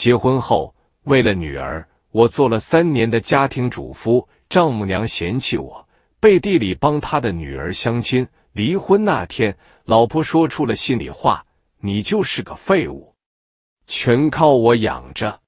结婚后，为了女儿，我做了三年的家庭主妇，丈母娘嫌弃我，背地里帮她的女儿相亲。离婚那天，老婆说出了心里话：“你就是个废物，全靠我养着。”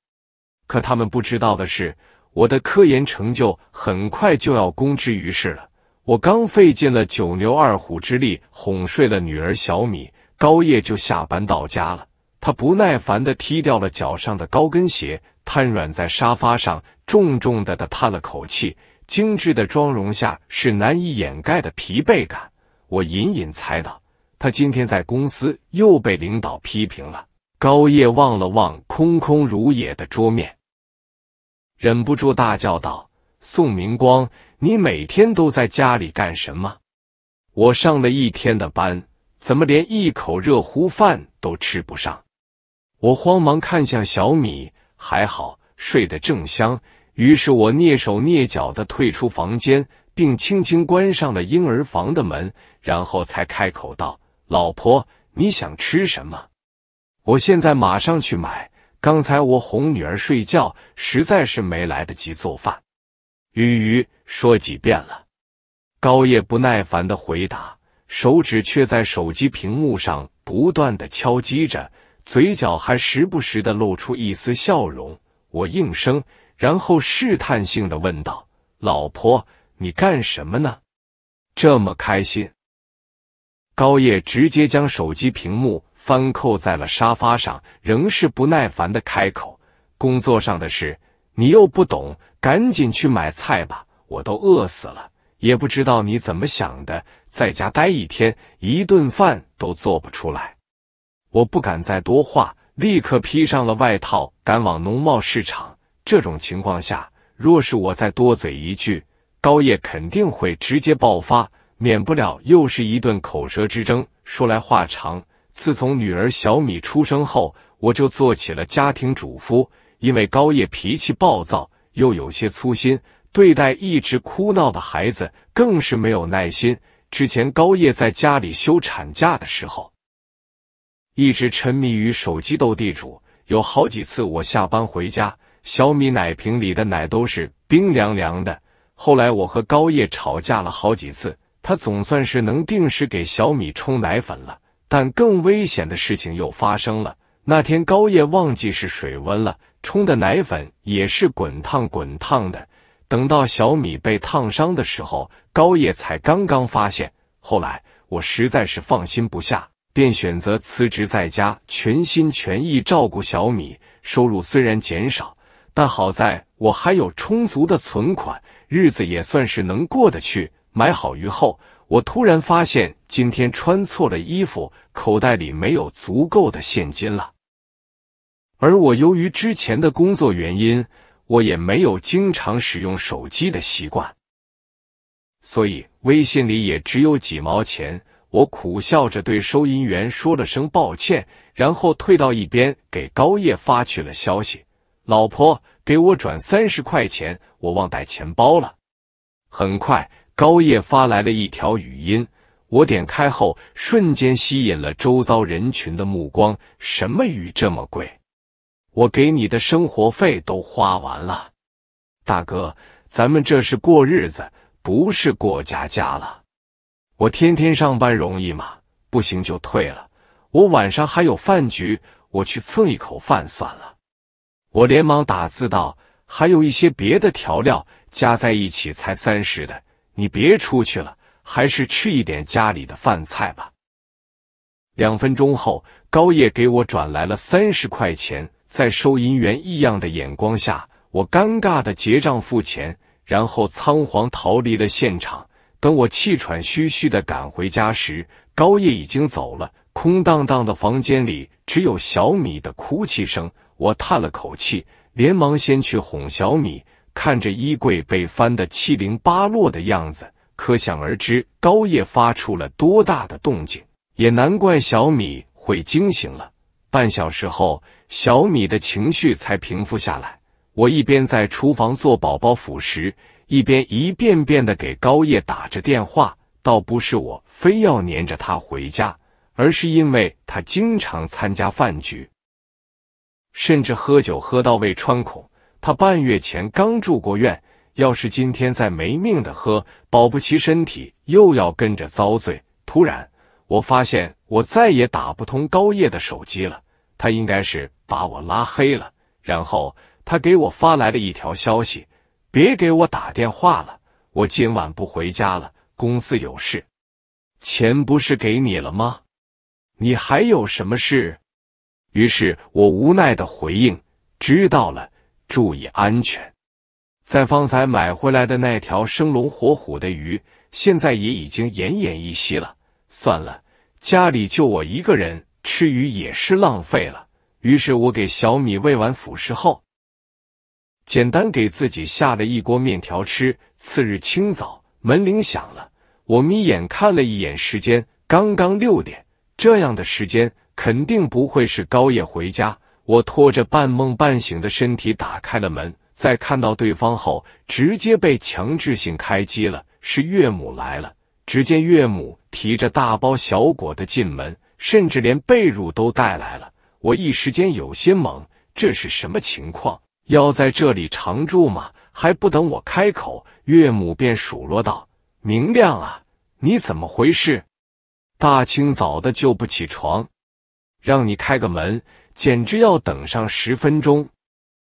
可他们不知道的是，我的科研成就很快就要公之于世了。我刚费尽了九牛二虎之力哄睡了女儿小米，高叶就下班到家了。他不耐烦地踢掉了脚上的高跟鞋，瘫软在沙发上，重重的的叹了口气。精致的妆容下是难以掩盖的疲惫感。我隐隐猜到，他今天在公司又被领导批评了。高叶望了望空空如也的桌面，忍不住大叫道：“宋明光，你每天都在家里干什么？我上了一天的班，怎么连一口热乎饭都吃不上？”我慌忙看向小米，还好睡得正香。于是我蹑手蹑脚的退出房间，并轻轻关上了婴儿房的门，然后才开口道：“老婆，你想吃什么？我现在马上去买。刚才我哄女儿睡觉，实在是没来得及做饭。”“鱼鱼，说几遍了。”高叶不耐烦的回答，手指却在手机屏幕上不断的敲击着。嘴角还时不时的露出一丝笑容，我应声，然后试探性的问道：“老婆，你干什么呢？这么开心？”高叶直接将手机屏幕翻扣在了沙发上，仍是不耐烦的开口：“工作上的事你又不懂，赶紧去买菜吧，我都饿死了。也不知道你怎么想的，在家待一天，一顿饭都做不出来。”我不敢再多话，立刻披上了外套，赶往农贸市场。这种情况下，若是我再多嘴一句，高叶肯定会直接爆发，免不了又是一顿口舌之争。说来话长，自从女儿小米出生后，我就做起了家庭主妇。因为高叶脾气暴躁，又有些粗心，对待一直哭闹的孩子更是没有耐心。之前高叶在家里休产假的时候。一直沉迷于手机斗地主，有好几次我下班回家，小米奶瓶里的奶都是冰凉凉的。后来我和高叶吵架了好几次，他总算是能定时给小米冲奶粉了。但更危险的事情又发生了。那天高叶忘记是水温了，冲的奶粉也是滚烫滚烫的。等到小米被烫伤的时候，高叶才刚刚发现。后来我实在是放心不下。便选择辞职，在家全心全意照顾小米。收入虽然减少，但好在我还有充足的存款，日子也算是能过得去。买好鱼后，我突然发现今天穿错了衣服，口袋里没有足够的现金了。而我由于之前的工作原因，我也没有经常使用手机的习惯，所以微信里也只有几毛钱。我苦笑着对收银员说了声抱歉，然后退到一边，给高叶发去了消息：“老婆，给我转三十块钱，我忘带钱包了。”很快，高叶发来了一条语音，我点开后，瞬间吸引了周遭人群的目光：“什么鱼这么贵？我给你的生活费都花完了，大哥，咱们这是过日子，不是过家家了。”我天天上班容易吗？不行就退了。我晚上还有饭局，我去蹭一口饭算了。我连忙打字道：“还有一些别的调料，加在一起才三十的，你别出去了，还是吃一点家里的饭菜吧。”两分钟后，高叶给我转来了三十块钱。在收银员异样的眼光下，我尴尬的结账付钱，然后仓皇逃离了现场。等我气喘吁吁的赶回家时，高叶已经走了，空荡荡的房间里只有小米的哭泣声。我叹了口气，连忙先去哄小米。看着衣柜被翻得七零八落的样子，可想而知高叶发出了多大的动静，也难怪小米会惊醒了。半小时后，小米的情绪才平复下来。我一边在厨房做宝宝辅食。一边一遍遍的给高叶打着电话，倒不是我非要黏着他回家，而是因为他经常参加饭局，甚至喝酒喝到胃穿孔。他半月前刚住过院，要是今天再没命的喝，保不齐身体又要跟着遭罪。突然，我发现我再也打不通高叶的手机了，他应该是把我拉黑了。然后他给我发来了一条消息。别给我打电话了，我今晚不回家了，公司有事。钱不是给你了吗？你还有什么事？于是我无奈的回应：“知道了，注意安全。”在方才买回来的那条生龙活虎的鱼，现在也已经奄奄一息了。算了，家里就我一个人，吃鱼也是浪费了。于是我给小米喂完辅食后。简单给自己下了一锅面条吃。次日清早，门铃响了，我眯眼看了一眼时间，刚刚六点，这样的时间肯定不会是高夜回家。我拖着半梦半醒的身体打开了门，在看到对方后，直接被强制性开机了。是岳母来了。只见岳母提着大包小裹的进门，甚至连被褥都带来了。我一时间有些懵，这是什么情况？要在这里常住吗？还不等我开口，岳母便数落道：“明亮啊，你怎么回事？大清早的就不起床，让你开个门，简直要等上十分钟。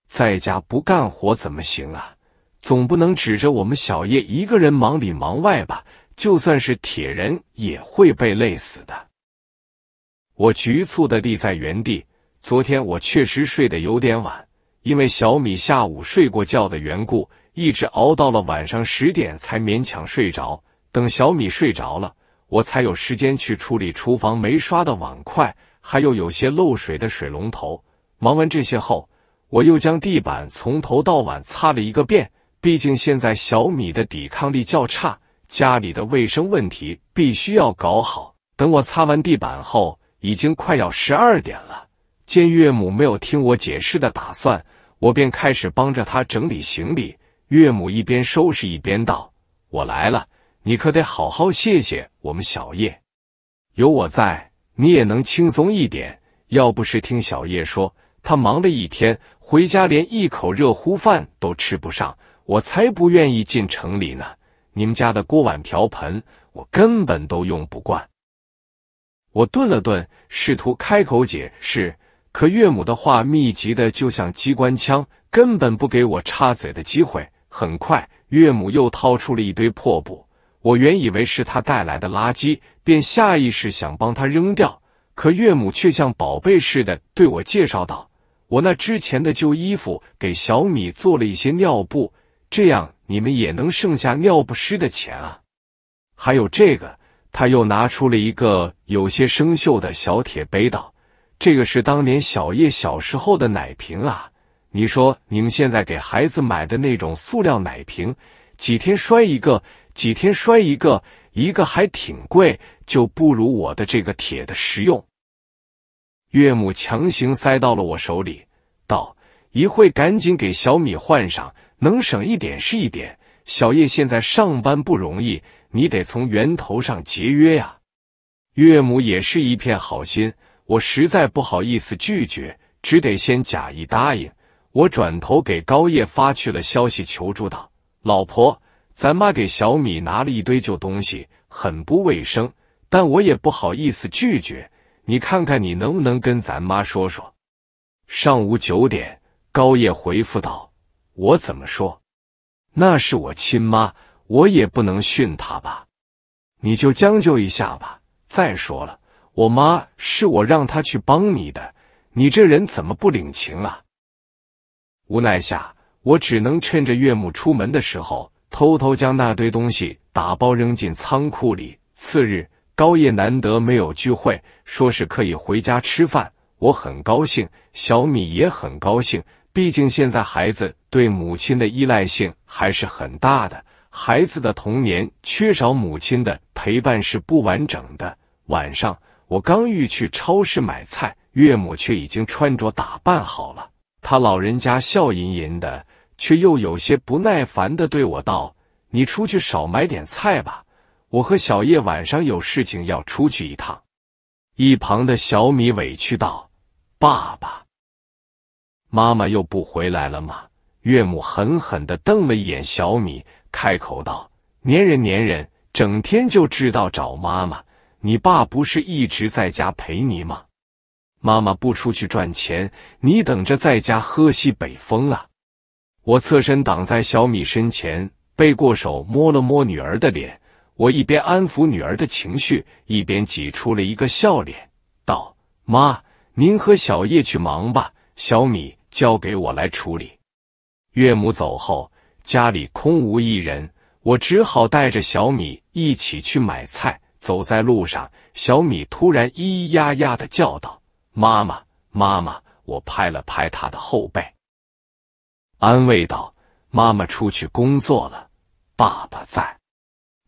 在家不干活怎么行啊？总不能指着我们小叶一个人忙里忙外吧？就算是铁人也会被累死的。”我局促的立在原地。昨天我确实睡得有点晚。因为小米下午睡过觉的缘故，一直熬到了晚上十点才勉强睡着。等小米睡着了，我才有时间去处理厨房没刷的碗筷，还有有些漏水的水龙头。忙完这些后，我又将地板从头到晚擦了一个遍。毕竟现在小米的抵抗力较差，家里的卫生问题必须要搞好。等我擦完地板后，已经快要十二点了。见岳母没有听我解释的打算。我便开始帮着他整理行李，岳母一边收拾一边道：“我来了，你可得好好谢谢我们小叶。有我在，你也能轻松一点。要不是听小叶说他忙了一天，回家连一口热乎饭都吃不上，我才不愿意进城里呢。你们家的锅碗瓢盆，我根本都用不惯。”我顿了顿，试图开口解释。可岳母的话密集的就像机关枪，根本不给我插嘴的机会。很快，岳母又掏出了一堆破布，我原以为是他带来的垃圾，便下意识想帮他扔掉。可岳母却像宝贝似的对我介绍道：“我那之前的旧衣服给小米做了一些尿布，这样你们也能剩下尿不湿的钱啊。”还有这个，他又拿出了一个有些生锈的小铁杯，道。这个是当年小叶小时候的奶瓶啊！你说你们现在给孩子买的那种塑料奶瓶，几天摔一个，几天摔一个，一个还挺贵，就不如我的这个铁的实用。岳母强行塞到了我手里，道：“一会赶紧给小米换上，能省一点是一点。小叶现在上班不容易，你得从源头上节约呀。”岳母也是一片好心。我实在不好意思拒绝，只得先假意答应。我转头给高叶发去了消息，求助道：“老婆，咱妈给小米拿了一堆旧东西，很不卫生，但我也不好意思拒绝。你看看你能不能跟咱妈说说？”上午九点，高叶回复道：“我怎么说？那是我亲妈，我也不能训她吧？你就将就一下吧。再说了。”我妈是我让她去帮你的，你这人怎么不领情啊？无奈下，我只能趁着岳母出门的时候，偷偷将那堆东西打包扔进仓库里。次日，高叶难得没有聚会，说是可以回家吃饭，我很高兴，小米也很高兴，毕竟现在孩子对母亲的依赖性还是很大的，孩子的童年缺少母亲的陪伴是不完整的。晚上。我刚欲去超市买菜，岳母却已经穿着打扮好了。他老人家笑吟吟的，却又有些不耐烦的对我道：“你出去少买点菜吧，我和小叶晚上有事情要出去一趟。”一旁的小米委屈道：“爸爸，妈妈又不回来了吗？”岳母狠狠的瞪了一眼小米，开口道：“粘人粘人，整天就知道找妈妈。”你爸不是一直在家陪你吗？妈妈不出去赚钱，你等着在家喝西北风啊！我侧身挡在小米身前，背过手摸了摸女儿的脸，我一边安抚女儿的情绪，一边挤出了一个笑脸，道：“妈，您和小叶去忙吧，小米交给我来处理。”岳母走后，家里空无一人，我只好带着小米一起去买菜。走在路上，小米突然咿咿呀呀的叫道：“妈妈，妈妈！”我拍了拍他的后背，安慰道：“妈妈出去工作了，爸爸在。”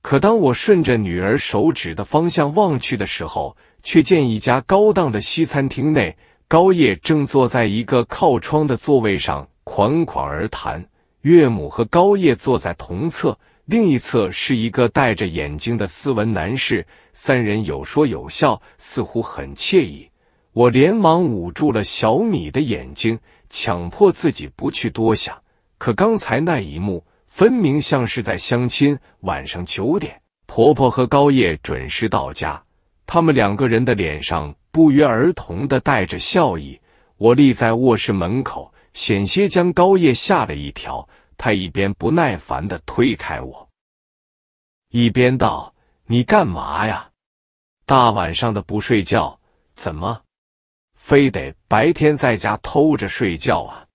可当我顺着女儿手指的方向望去的时候，却见一家高档的西餐厅内，高叶正坐在一个靠窗的座位上款款而谈，岳母和高叶坐在同侧。另一侧是一个戴着眼镜的斯文男士，三人有说有笑，似乎很惬意。我连忙捂住了小米的眼睛，强迫自己不去多想。可刚才那一幕，分明像是在相亲。晚上九点，婆婆和高叶准时到家，他们两个人的脸上不约而同的带着笑意。我立在卧室门口，险些将高叶吓了一跳。他一边不耐烦的推开我，一边道：“你干嘛呀？大晚上的不睡觉，怎么非得白天在家偷着睡觉啊？”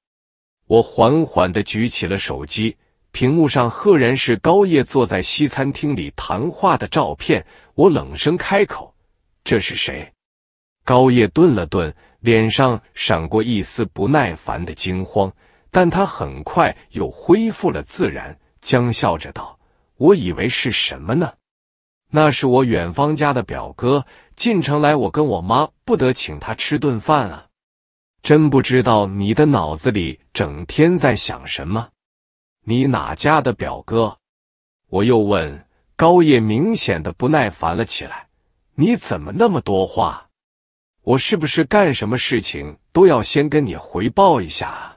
我缓缓的举起了手机，屏幕上赫然是高叶坐在西餐厅里谈话的照片。我冷声开口：“这是谁？”高叶顿了顿，脸上闪过一丝不耐烦的惊慌。但他很快又恢复了自然，僵笑着道：“我以为是什么呢？那是我远方家的表哥进城来，我跟我妈不得请他吃顿饭啊！真不知道你的脑子里整天在想什么？你哪家的表哥？”我又问高叶，明显的不耐烦了起来：“你怎么那么多话？我是不是干什么事情都要先跟你回报一下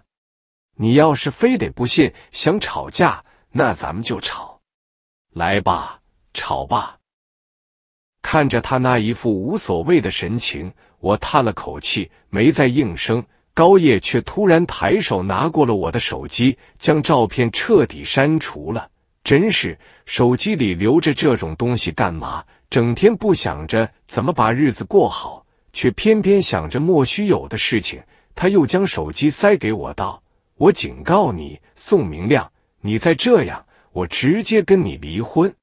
你要是非得不信，想吵架，那咱们就吵，来吧，吵吧。看着他那一副无所谓的神情，我叹了口气，没再应声。高叶却突然抬手拿过了我的手机，将照片彻底删除了。真是，手机里留着这种东西干嘛？整天不想着怎么把日子过好，却偏偏想着莫须有的事情。他又将手机塞给我，道。我警告你，宋明亮，你再这样，我直接跟你离婚。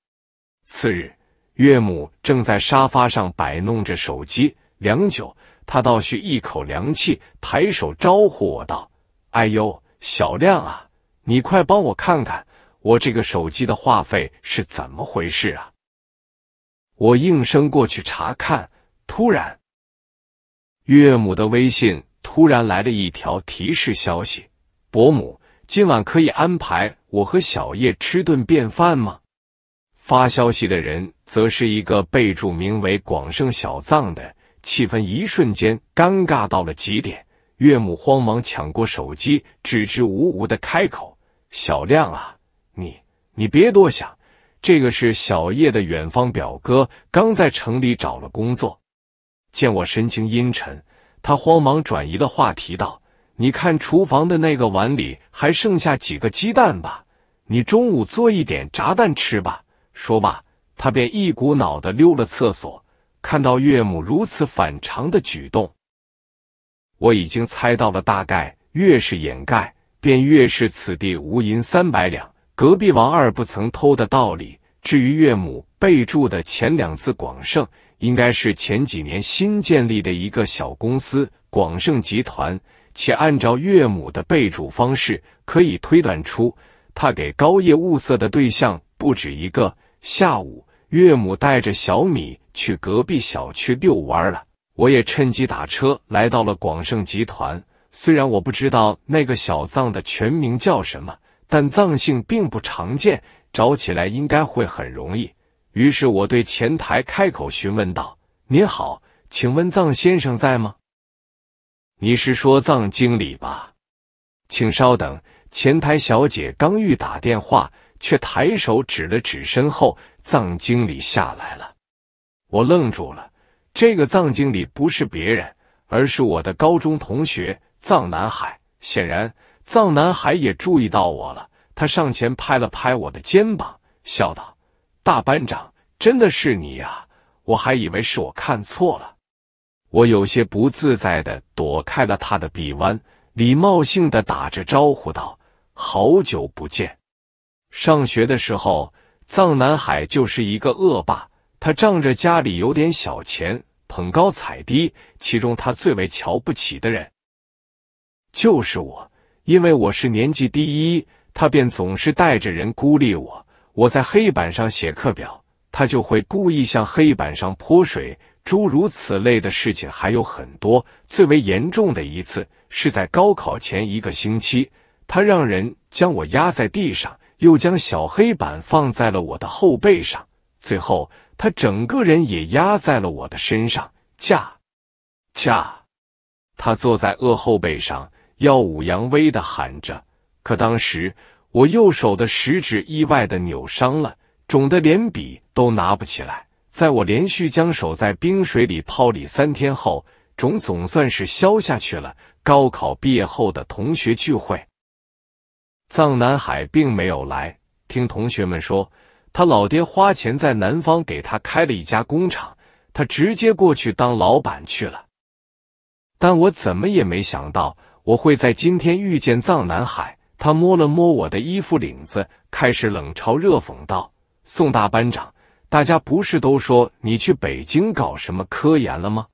次日，岳母正在沙发上摆弄着手机，良久，他倒吸一口凉气，抬手招呼我道：“哎呦，小亮啊，你快帮我看看，我这个手机的话费是怎么回事啊？”我应声过去查看，突然，岳母的微信突然来了一条提示消息。伯母，今晚可以安排我和小叶吃顿便饭吗？发消息的人则是一个备注名为“广盛小藏”的，气氛一瞬间尴尬到了极点。岳母慌忙抢过手机，支支吾吾的开口：“小亮啊，你你别多想，这个是小叶的远方表哥，刚在城里找了工作。”见我神情阴沉，他慌忙转移了话题道。你看厨房的那个碗里还剩下几个鸡蛋吧，你中午做一点炸蛋吃吧。说罢，他便一股脑的溜了厕所。看到岳母如此反常的举动，我已经猜到了大概。越是掩盖，便越是此地无银三百两。隔壁王二不曾偷的道理。至于岳母备注的前两字“广盛”，应该是前几年新建立的一个小公司——广盛集团。且按照岳母的备注方式，可以推断出他给高叶物色的对象不止一个。下午，岳母带着小米去隔壁小区遛弯了，我也趁机打车来到了广盛集团。虽然我不知道那个小藏的全名叫什么，但藏姓并不常见，找起来应该会很容易。于是我对前台开口询问道：“您好，请问藏先生在吗？”你是说藏经理吧？请稍等，前台小姐刚欲打电话，却抬手指了指身后，藏经理下来了。我愣住了，这个藏经理不是别人，而是我的高中同学藏南海。显然，藏南海也注意到我了，他上前拍了拍我的肩膀，笑道：“大班长，真的是你呀！我还以为是我看错了。”我有些不自在的躲开了他的臂弯，礼貌性的打着招呼道：“好久不见。”上学的时候，藏南海就是一个恶霸，他仗着家里有点小钱，捧高踩低。其中他最为瞧不起的人，就是我，因为我是年级第一，他便总是带着人孤立我。我在黑板上写课表，他就会故意向黑板上泼水。诸如此类的事情还有很多，最为严重的一次是在高考前一个星期，他让人将我压在地上，又将小黑板放在了我的后背上，最后他整个人也压在了我的身上，架架，他坐在恶后背上，耀武扬威的喊着。可当时我右手的食指意外的扭伤了，肿的连笔都拿不起来。在我连续将手在冰水里泡里三天后，肿总算是消下去了。高考毕业后的同学聚会，藏南海并没有来。听同学们说，他老爹花钱在南方给他开了一家工厂，他直接过去当老板去了。但我怎么也没想到，我会在今天遇见藏南海。他摸了摸我的衣服领子，开始冷嘲热讽道：“宋大班长。”大家不是都说你去北京搞什么科研了吗？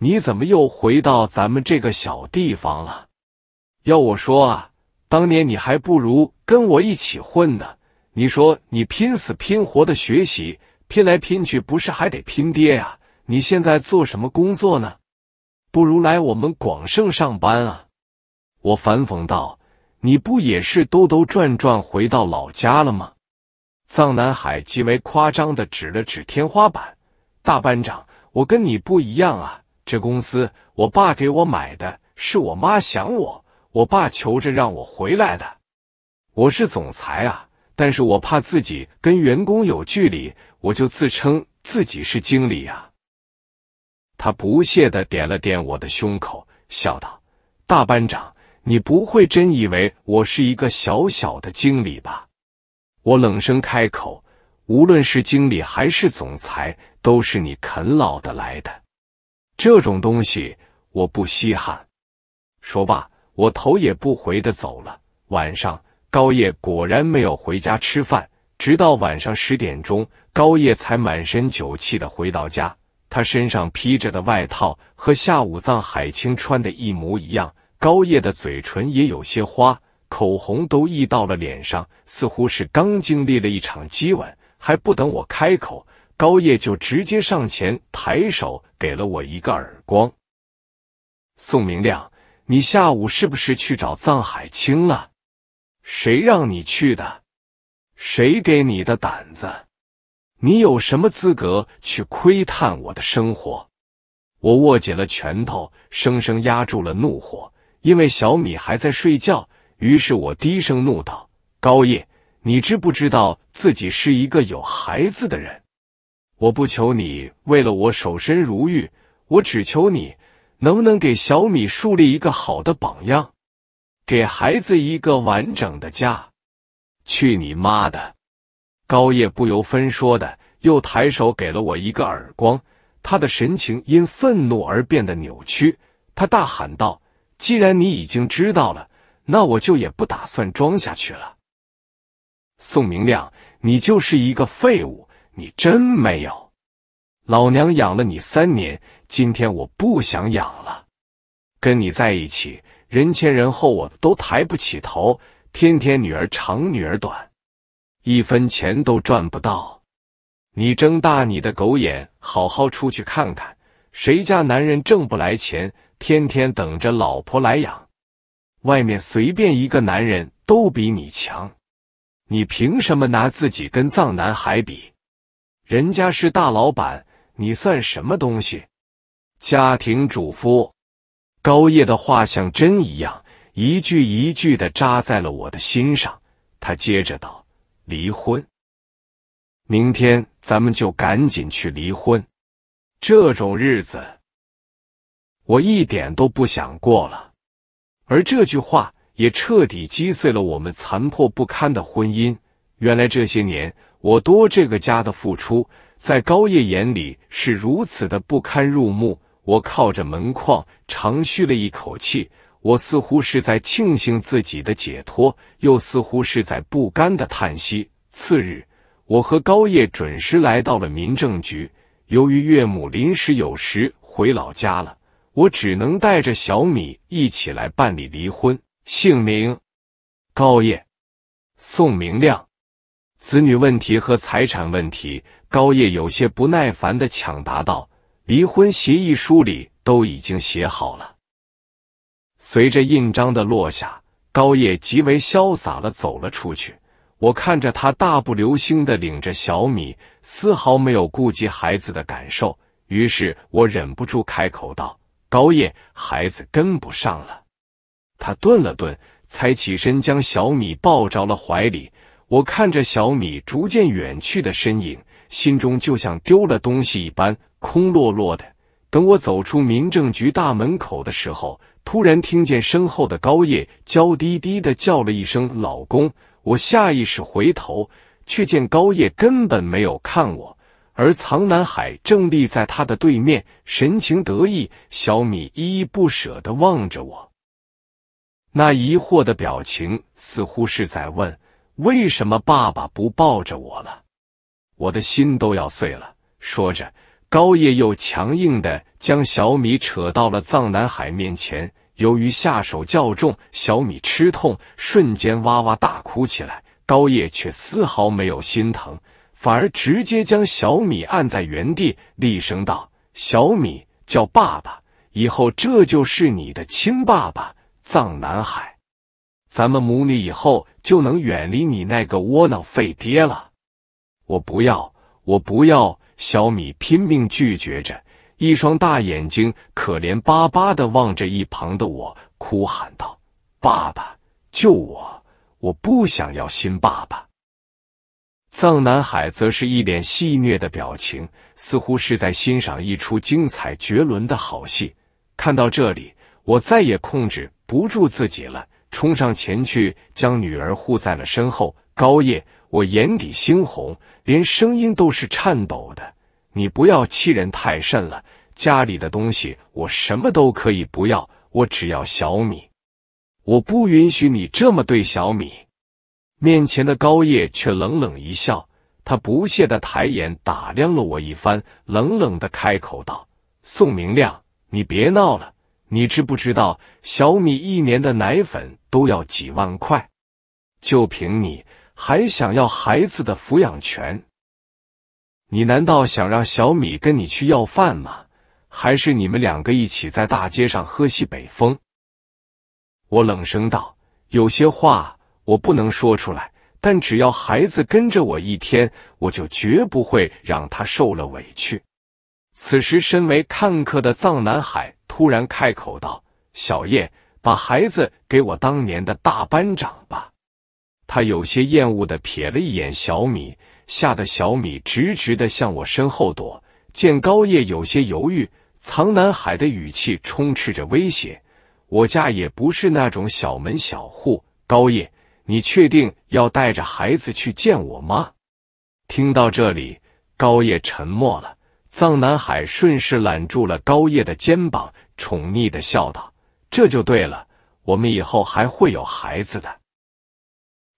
你怎么又回到咱们这个小地方了？要我说啊，当年你还不如跟我一起混呢。你说你拼死拼活的学习，拼来拼去不是还得拼爹呀？你现在做什么工作呢？不如来我们广盛上班啊！我反讽道，你不也是兜兜转转回到老家了吗？藏南海极为夸张的指了指天花板，大班长，我跟你不一样啊！这公司，我爸给我买的是，我妈想我，我爸求着让我回来的。我是总裁啊，但是我怕自己跟员工有距离，我就自称自己是经理啊。他不屑的点了点我的胸口，笑道：“大班长，你不会真以为我是一个小小的经理吧？”我冷声开口：“无论是经理还是总裁，都是你啃老的来的，这种东西我不稀罕。”说罢，我头也不回的走了。晚上，高叶果然没有回家吃饭，直到晚上十点钟，高叶才满身酒气的回到家。他身上披着的外套和下午藏海青穿的一模一样，高叶的嘴唇也有些花。口红都溢到了脸上，似乎是刚经历了一场激吻。还不等我开口，高叶就直接上前，抬手给了我一个耳光。宋明亮，你下午是不是去找藏海青了？谁让你去的？谁给你的胆子？你有什么资格去窥探我的生活？我握紧了拳头，生生压住了怒火，因为小米还在睡觉。于是我低声怒道：“高叶，你知不知道自己是一个有孩子的人？我不求你为了我守身如玉，我只求你能不能给小米树立一个好的榜样，给孩子一个完整的家。”去你妈的！高叶不由分说的又抬手给了我一个耳光，他的神情因愤怒而变得扭曲，他大喊道：“既然你已经知道了。”那我就也不打算装下去了。宋明亮，你就是一个废物，你真没有。老娘养了你三年，今天我不想养了。跟你在一起，人前人后我都抬不起头，天天女儿长女儿短，一分钱都赚不到。你睁大你的狗眼，好好出去看看，谁家男人挣不来钱，天天等着老婆来养？外面随便一个男人都比你强，你凭什么拿自己跟藏南海比？人家是大老板，你算什么东西？家庭主妇高叶的话像针一样，一句一句的扎在了我的心上。他接着道：“离婚，明天咱们就赶紧去离婚。这种日子，我一点都不想过了。”而这句话也彻底击碎了我们残破不堪的婚姻。原来这些年我多这个家的付出，在高叶眼里是如此的不堪入目。我靠着门框，长吁了一口气。我似乎是在庆幸自己的解脱，又似乎是在不甘的叹息。次日，我和高叶准时来到了民政局。由于岳母临时有事回老家了。我只能带着小米一起来办理离婚。姓名：高叶，宋明亮。子女问题和财产问题，高叶有些不耐烦的抢答道：“离婚协议书里都已经写好了。”随着印章的落下，高叶极为潇洒的走了出去。我看着他大步流星的领着小米，丝毫没有顾及孩子的感受。于是我忍不住开口道。高叶，孩子跟不上了。他顿了顿，才起身将小米抱着了怀里。我看着小米逐渐远去的身影，心中就像丢了东西一般，空落落的。等我走出民政局大门口的时候，突然听见身后的高叶娇滴滴的叫了一声“老公”。我下意识回头，却见高叶根本没有看我。而藏南海正立在他的对面，神情得意。小米依依不舍的望着我，那疑惑的表情似乎是在问：为什么爸爸不抱着我了？我的心都要碎了。说着，高叶又强硬的将小米扯到了藏南海面前。由于下手较重，小米吃痛，瞬间哇哇大哭起来。高叶却丝毫没有心疼。反而直接将小米按在原地，厉声道：“小米，叫爸爸！以后这就是你的亲爸爸，藏南海。咱们母女以后就能远离你那个窝囊废爹了。”我不要，我不要！小米拼命拒绝着，一双大眼睛可怜巴巴的望着一旁的我，哭喊道：“爸爸，救我！我不想要新爸爸。”藏南海则是一脸戏谑的表情，似乎是在欣赏一出精彩绝伦的好戏。看到这里，我再也控制不住自己了，冲上前去将女儿护在了身后。高叶，我眼底猩红，连声音都是颤抖的。你不要欺人太甚了！家里的东西我什么都可以不要，我只要小米。我不允许你这么对小米！面前的高叶却冷冷一笑，他不屑的抬眼打量了我一番，冷冷的开口道：“宋明亮，你别闹了，你知不知道小米一年的奶粉都要几万块？就凭你，还想要孩子的抚养权？你难道想让小米跟你去要饭吗？还是你们两个一起在大街上喝西北风？”我冷声道：“有些话。”我不能说出来，但只要孩子跟着我一天，我就绝不会让他受了委屈。此时，身为看客的藏南海突然开口道：“小叶，把孩子给我当年的大班长吧。”他有些厌恶的瞥了一眼小米，吓得小米直直的向我身后躲。见高叶有些犹豫，藏南海的语气充斥着威胁：“我家也不是那种小门小户。”高叶。你确定要带着孩子去见我妈？听到这里，高叶沉默了。藏南海顺势揽住了高叶的肩膀，宠溺的笑道：“这就对了，我们以后还会有孩子的。”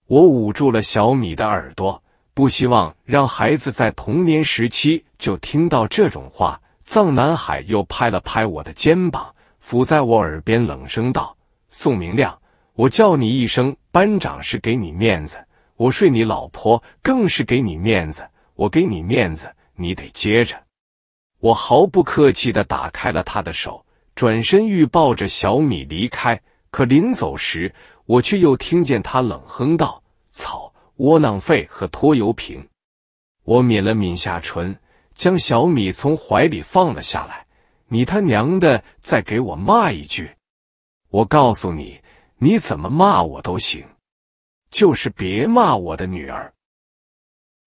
我捂住了小米的耳朵，不希望让孩子在童年时期就听到这种话。藏南海又拍了拍我的肩膀，伏在我耳边冷声道：“宋明亮。”我叫你一声班长是给你面子，我睡你老婆更是给你面子。我给你面子，你得接着。我毫不客气的打开了他的手，转身欲抱着小米离开。可临走时，我却又听见他冷哼道：“操，窝囊废和拖油瓶。”我抿了抿下唇，将小米从怀里放了下来。你他娘的再给我骂一句，我告诉你。你怎么骂我都行，就是别骂我的女儿。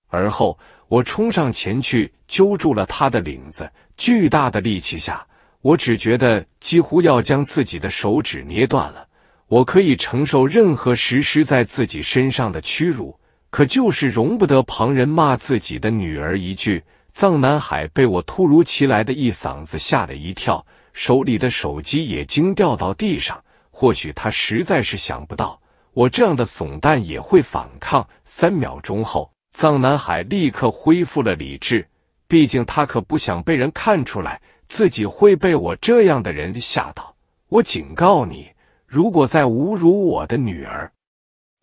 而后，我冲上前去揪住了他的领子，巨大的力气下，我只觉得几乎要将自己的手指捏断了。我可以承受任何实施在自己身上的屈辱，可就是容不得旁人骂自己的女儿一句。藏南海被我突如其来的一嗓子吓了一跳，手里的手机也惊掉到地上。或许他实在是想不到，我这样的怂蛋也会反抗。三秒钟后，藏南海立刻恢复了理智，毕竟他可不想被人看出来自己会被我这样的人吓到。我警告你，如果再侮辱我的女儿，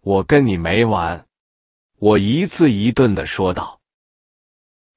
我跟你没完！我一字一顿的说道。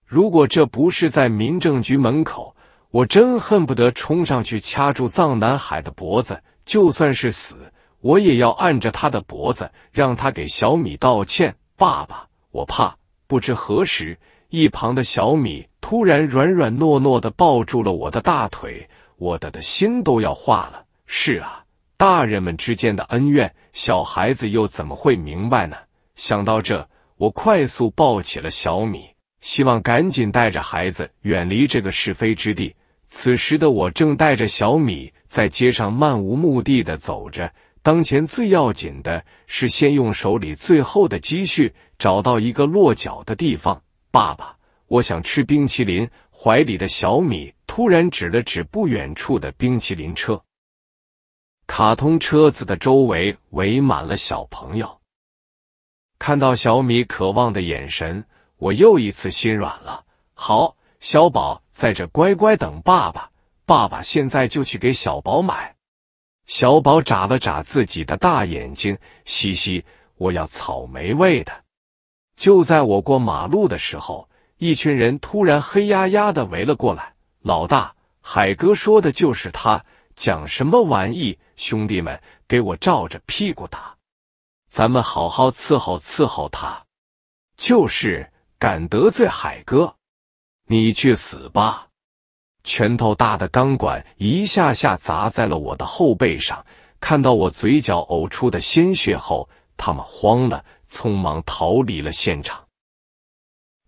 如果这不是在民政局门口，我真恨不得冲上去掐住藏南海的脖子。就算是死，我也要按着他的脖子，让他给小米道歉。爸爸，我怕。不知何时，一旁的小米突然软软糯糯的抱住了我的大腿，我的的心都要化了。是啊，大人们之间的恩怨，小孩子又怎么会明白呢？想到这，我快速抱起了小米，希望赶紧带着孩子远离这个是非之地。此时的我正带着小米。在街上漫无目的的走着，当前最要紧的是先用手里最后的积蓄找到一个落脚的地方。爸爸，我想吃冰淇淋。怀里的小米突然指了指不远处的冰淇淋车，卡通车子的周围围满了小朋友。看到小米渴望的眼神，我又一次心软了。好，小宝在这乖乖等爸爸。爸爸现在就去给小宝买。小宝眨了眨自己的大眼睛，嘻嘻，我要草莓味的。就在我过马路的时候，一群人突然黑压压的围了过来。老大，海哥说的就是他，讲什么玩意？兄弟们，给我照着屁股打！咱们好好伺候伺候他。就是，敢得罪海哥，你去死吧！拳头大的钢管一下下砸在了我的后背上，看到我嘴角呕出的鲜血后，他们慌了，匆忙逃离了现场。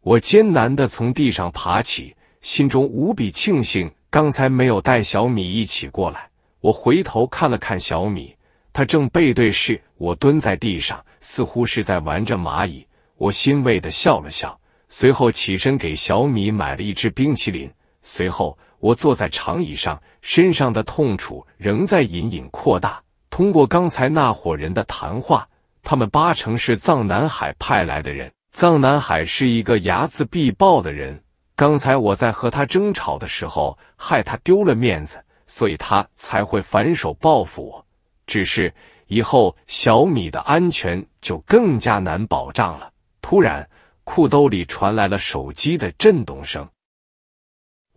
我艰难的从地上爬起，心中无比庆幸刚才没有带小米一起过来。我回头看了看小米，他正背对视我蹲在地上，似乎是在玩着蚂蚁。我欣慰的笑了笑，随后起身给小米买了一只冰淇淋，随后。我坐在长椅上，身上的痛楚仍在隐隐扩大。通过刚才那伙人的谈话，他们八成是藏南海派来的人。藏南海是一个睚眦必报的人，刚才我在和他争吵的时候，害他丢了面子，所以他才会反手报复我。只是以后小米的安全就更加难保障了。突然，裤兜里传来了手机的震动声。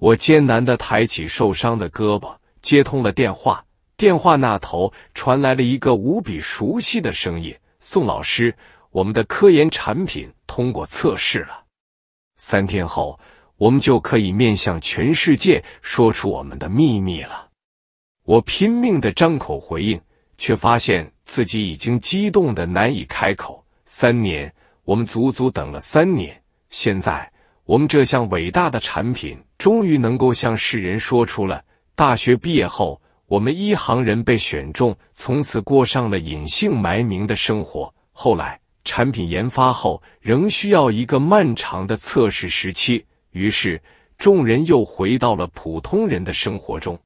我艰难地抬起受伤的胳膊，接通了电话。电话那头传来了一个无比熟悉的声音：“宋老师，我们的科研产品通过测试了，三天后我们就可以面向全世界说出我们的秘密了。”我拼命的张口回应，却发现自己已经激动的难以开口。三年，我们足足等了三年，现在。我们这项伟大的产品终于能够向世人说出了。大学毕业后，我们一行人被选中，从此过上了隐姓埋名的生活。后来产品研发后，仍需要一个漫长的测试时期，于是众人又回到了普通人的生活中。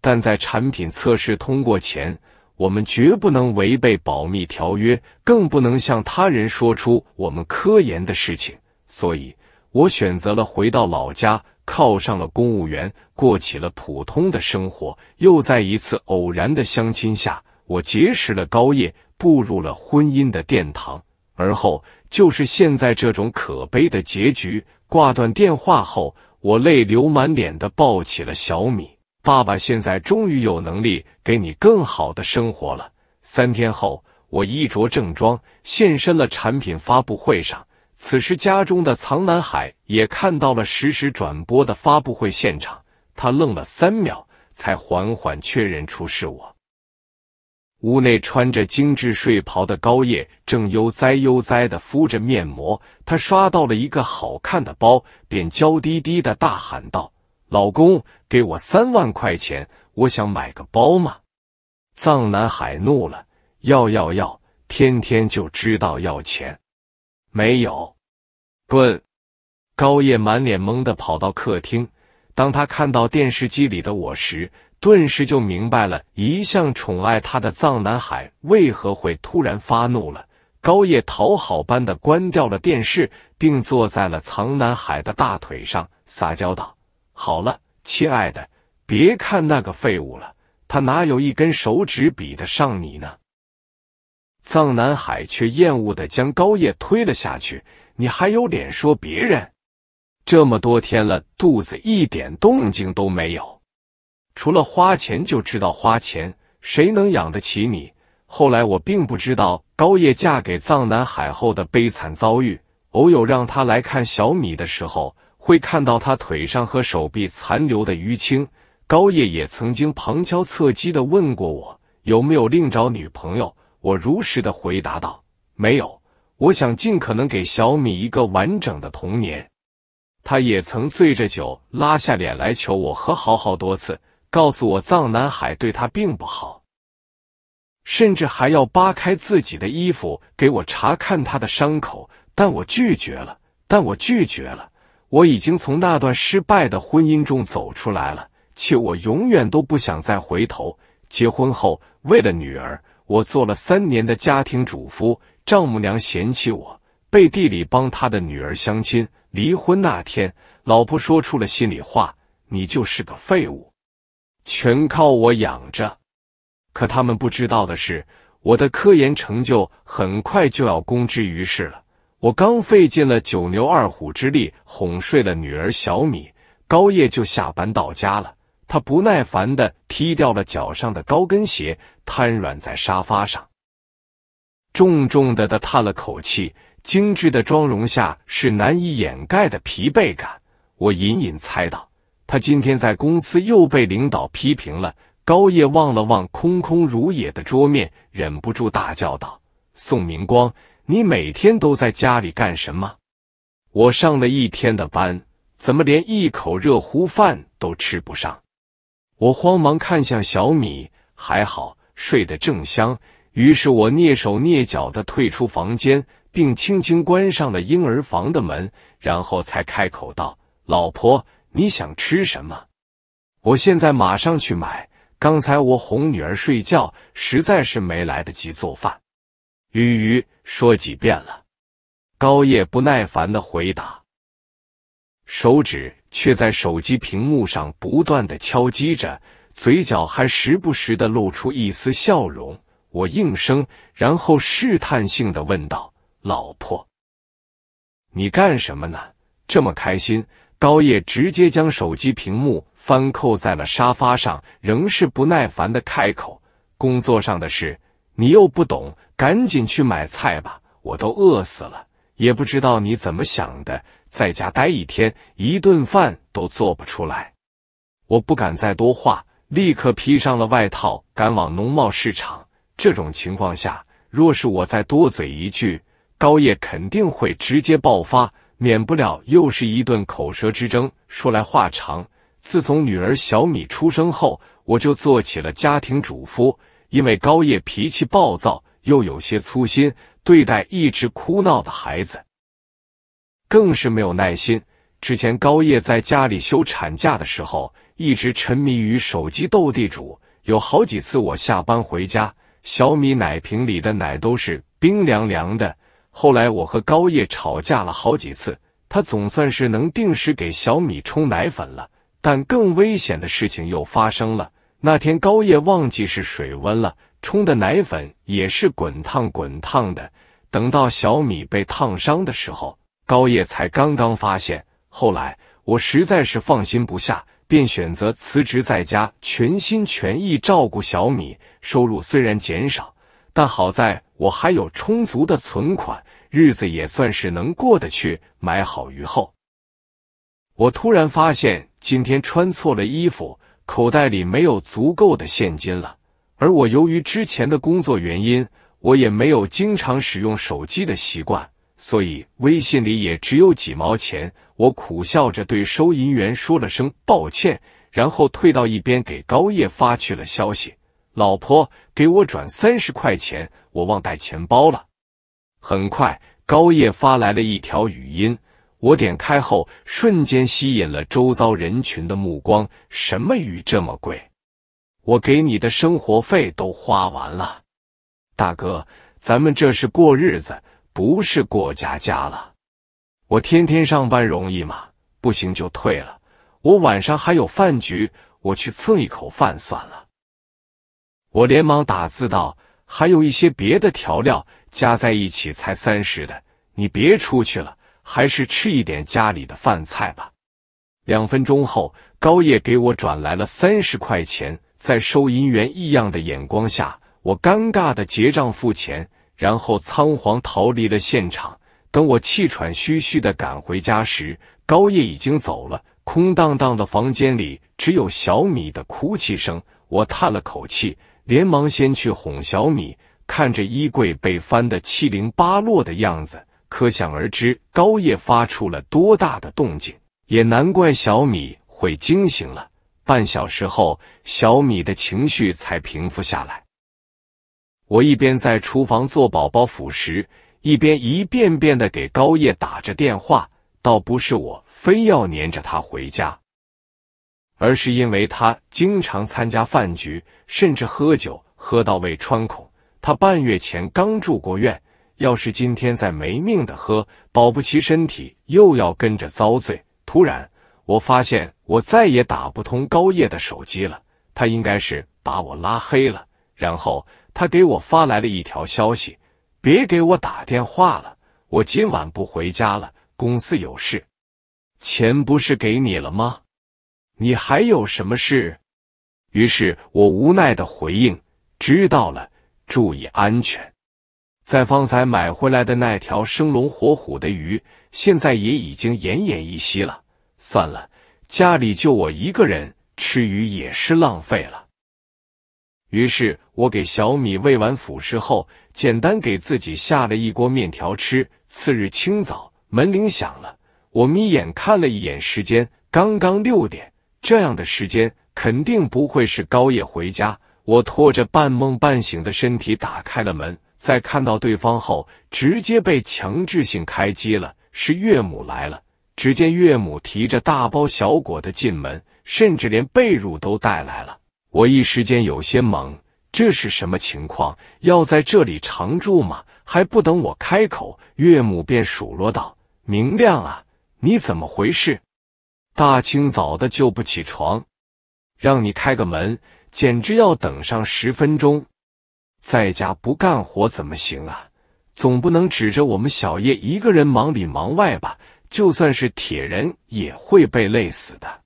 但在产品测试通过前，我们绝不能违背保密条约，更不能向他人说出我们科研的事情，所以。我选择了回到老家，考上了公务员，过起了普通的生活。又在一次偶然的相亲下，我结识了高叶，步入了婚姻的殿堂。而后就是现在这种可悲的结局。挂断电话后，我泪流满脸的抱起了小米。爸爸，现在终于有能力给你更好的生活了。三天后，我衣着正装，现身了产品发布会上。此时，家中的藏南海也看到了实时转播的发布会现场，他愣了三秒，才缓缓确认出是我。屋内穿着精致睡袍的高叶正悠哉悠哉的敷着面膜，他刷到了一个好看的包，便娇滴滴的大喊道：“老公，给我三万块钱，我想买个包嘛！”藏南海怒了：“要要要，天天就知道要钱！”没有，滚！高叶满脸懵的跑到客厅，当他看到电视机里的我时，顿时就明白了一向宠爱他的藏南海为何会突然发怒了。高叶讨好般的关掉了电视，并坐在了藏南海的大腿上，撒娇道：“好了，亲爱的，别看那个废物了，他哪有一根手指比得上你呢？”藏南海却厌恶的将高叶推了下去。你还有脸说别人？这么多天了，肚子一点动静都没有，除了花钱就知道花钱，谁能养得起你？后来我并不知道高叶嫁给藏南海后的悲惨遭遇。偶有让他来看小米的时候，会看到他腿上和手臂残留的淤青。高叶也曾经旁敲侧击的问过我，有没有另找女朋友。我如实的回答道：“没有，我想尽可能给小米一个完整的童年。”他也曾醉着酒拉下脸来求我和好好多次，告诉我藏南海对他并不好，甚至还要扒开自己的衣服给我查看他的伤口，但我拒绝了。但我拒绝了。我已经从那段失败的婚姻中走出来了，且我永远都不想再回头。结婚后，为了女儿。我做了三年的家庭主妇，丈母娘嫌弃我，背地里帮她的女儿相亲。离婚那天，老婆说出了心里话：“你就是个废物，全靠我养着。”可他们不知道的是，我的科研成就很快就要公之于世了。我刚费尽了九牛二虎之力哄睡了女儿小米，高夜就下班到家了。他不耐烦的踢掉了脚上的高跟鞋，瘫软在沙发上，重重的的叹了口气。精致的妆容下是难以掩盖的疲惫感。我隐隐猜到，他今天在公司又被领导批评了。高叶望了望空空如也的桌面，忍不住大叫道：“宋明光，你每天都在家里干什么？我上了一天的班，怎么连一口热乎饭都吃不上？”我慌忙看向小米，还好睡得正香。于是我蹑手蹑脚的退出房间，并轻轻关上了婴儿房的门，然后才开口道：“老婆，你想吃什么？我现在马上去买。刚才我哄女儿睡觉，实在是没来得及做饭。”“鱼鱼，说几遍了。”高叶不耐烦的回答。手指却在手机屏幕上不断的敲击着，嘴角还时不时的露出一丝笑容。我应声，然后试探性的问道：“老婆，你干什么呢？这么开心？”高叶直接将手机屏幕翻扣在了沙发上，仍是不耐烦的开口：“工作上的事你又不懂，赶紧去买菜吧，我都饿死了。也不知道你怎么想的。”在家待一天，一顿饭都做不出来。我不敢再多话，立刻披上了外套，赶往农贸市场。这种情况下，若是我再多嘴一句，高叶肯定会直接爆发，免不了又是一顿口舌之争。说来话长，自从女儿小米出生后，我就做起了家庭主妇。因为高叶脾气暴躁，又有些粗心，对待一直哭闹的孩子。更是没有耐心。之前高叶在家里休产假的时候，一直沉迷于手机斗地主，有好几次我下班回家，小米奶瓶里的奶都是冰凉凉的。后来我和高叶吵架了好几次，他总算是能定时给小米冲奶粉了。但更危险的事情又发生了。那天高叶忘记是水温了，冲的奶粉也是滚烫滚烫的。等到小米被烫伤的时候。高叶才刚刚发现，后来我实在是放心不下，便选择辞职，在家全心全意照顾小米。收入虽然减少，但好在我还有充足的存款，日子也算是能过得去。买好鱼后，我突然发现今天穿错了衣服，口袋里没有足够的现金了。而我由于之前的工作原因，我也没有经常使用手机的习惯。所以微信里也只有几毛钱，我苦笑着对收银员说了声抱歉，然后退到一边给高叶发去了消息：“老婆，给我转三十块钱，我忘带钱包了。”很快，高叶发来了一条语音，我点开后，瞬间吸引了周遭人群的目光：“什么鱼这么贵？我给你的生活费都花完了，大哥，咱们这是过日子。”不是过家家了，我天天上班容易吗？不行就退了。我晚上还有饭局，我去蹭一口饭算了。我连忙打字道：“还有一些别的调料，加在一起才三十的，你别出去了，还是吃一点家里的饭菜吧。”两分钟后，高叶给我转来了三十块钱，在收银员异样的眼光下，我尴尬的结账付钱。然后仓皇逃离了现场。等我气喘吁吁的赶回家时，高叶已经走了。空荡荡的房间里只有小米的哭泣声。我叹了口气，连忙先去哄小米。看着衣柜被翻得七零八落的样子，可想而知高叶发出了多大的动静。也难怪小米会惊醒了。半小时后，小米的情绪才平复下来。我一边在厨房做宝宝辅食，一边一遍遍的给高叶打着电话。倒不是我非要黏着他回家，而是因为他经常参加饭局，甚至喝酒喝到胃穿孔。他半月前刚住过院，要是今天再没命的喝，保不齐身体又要跟着遭罪。突然，我发现我再也打不通高叶的手机了，他应该是把我拉黑了。然后。他给我发来了一条消息：“别给我打电话了，我今晚不回家了，公司有事。”钱不是给你了吗？你还有什么事？于是我无奈的回应：“知道了，注意安全。”在方才买回来的那条生龙活虎的鱼，现在也已经奄奄一息了。算了，家里就我一个人，吃鱼也是浪费了。于是我给小米喂完辅食后，简单给自己下了一锅面条吃。次日清早，门铃响了，我眯眼看了一眼时间，刚刚六点，这样的时间肯定不会是高叶回家。我拖着半梦半醒的身体打开了门，在看到对方后，直接被强制性开机了。是岳母来了，只见岳母提着大包小裹的进门，甚至连被褥都带来了。我一时间有些懵，这是什么情况？要在这里常住吗？还不等我开口，岳母便数落道：“明亮啊，你怎么回事？大清早的就不起床，让你开个门，简直要等上十分钟。在家不干活怎么行啊？总不能指着我们小叶一个人忙里忙外吧？就算是铁人也会被累死的。”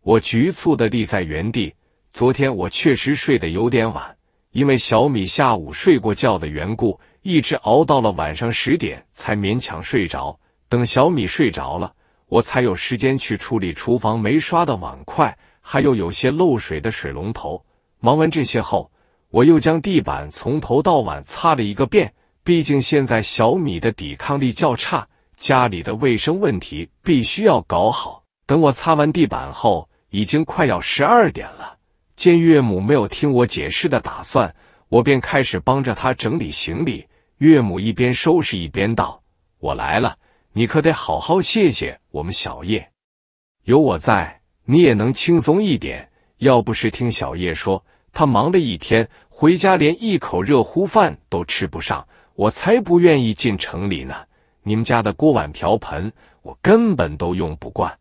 我局促的立在原地。昨天我确实睡得有点晚，因为小米下午睡过觉的缘故，一直熬到了晚上十点才勉强睡着。等小米睡着了，我才有时间去处理厨房没刷的碗筷，还有有些漏水的水龙头。忙完这些后，我又将地板从头到晚擦了一个遍。毕竟现在小米的抵抗力较差，家里的卫生问题必须要搞好。等我擦完地板后，已经快要十二点了。见岳母没有听我解释的打算，我便开始帮着她整理行李。岳母一边收拾一边道：“我来了，你可得好好谢谢我们小叶。有我在，你也能轻松一点。要不是听小叶说他忙了一天，回家连一口热乎饭都吃不上，我才不愿意进城里呢。你们家的锅碗瓢盆，我根本都用不惯。”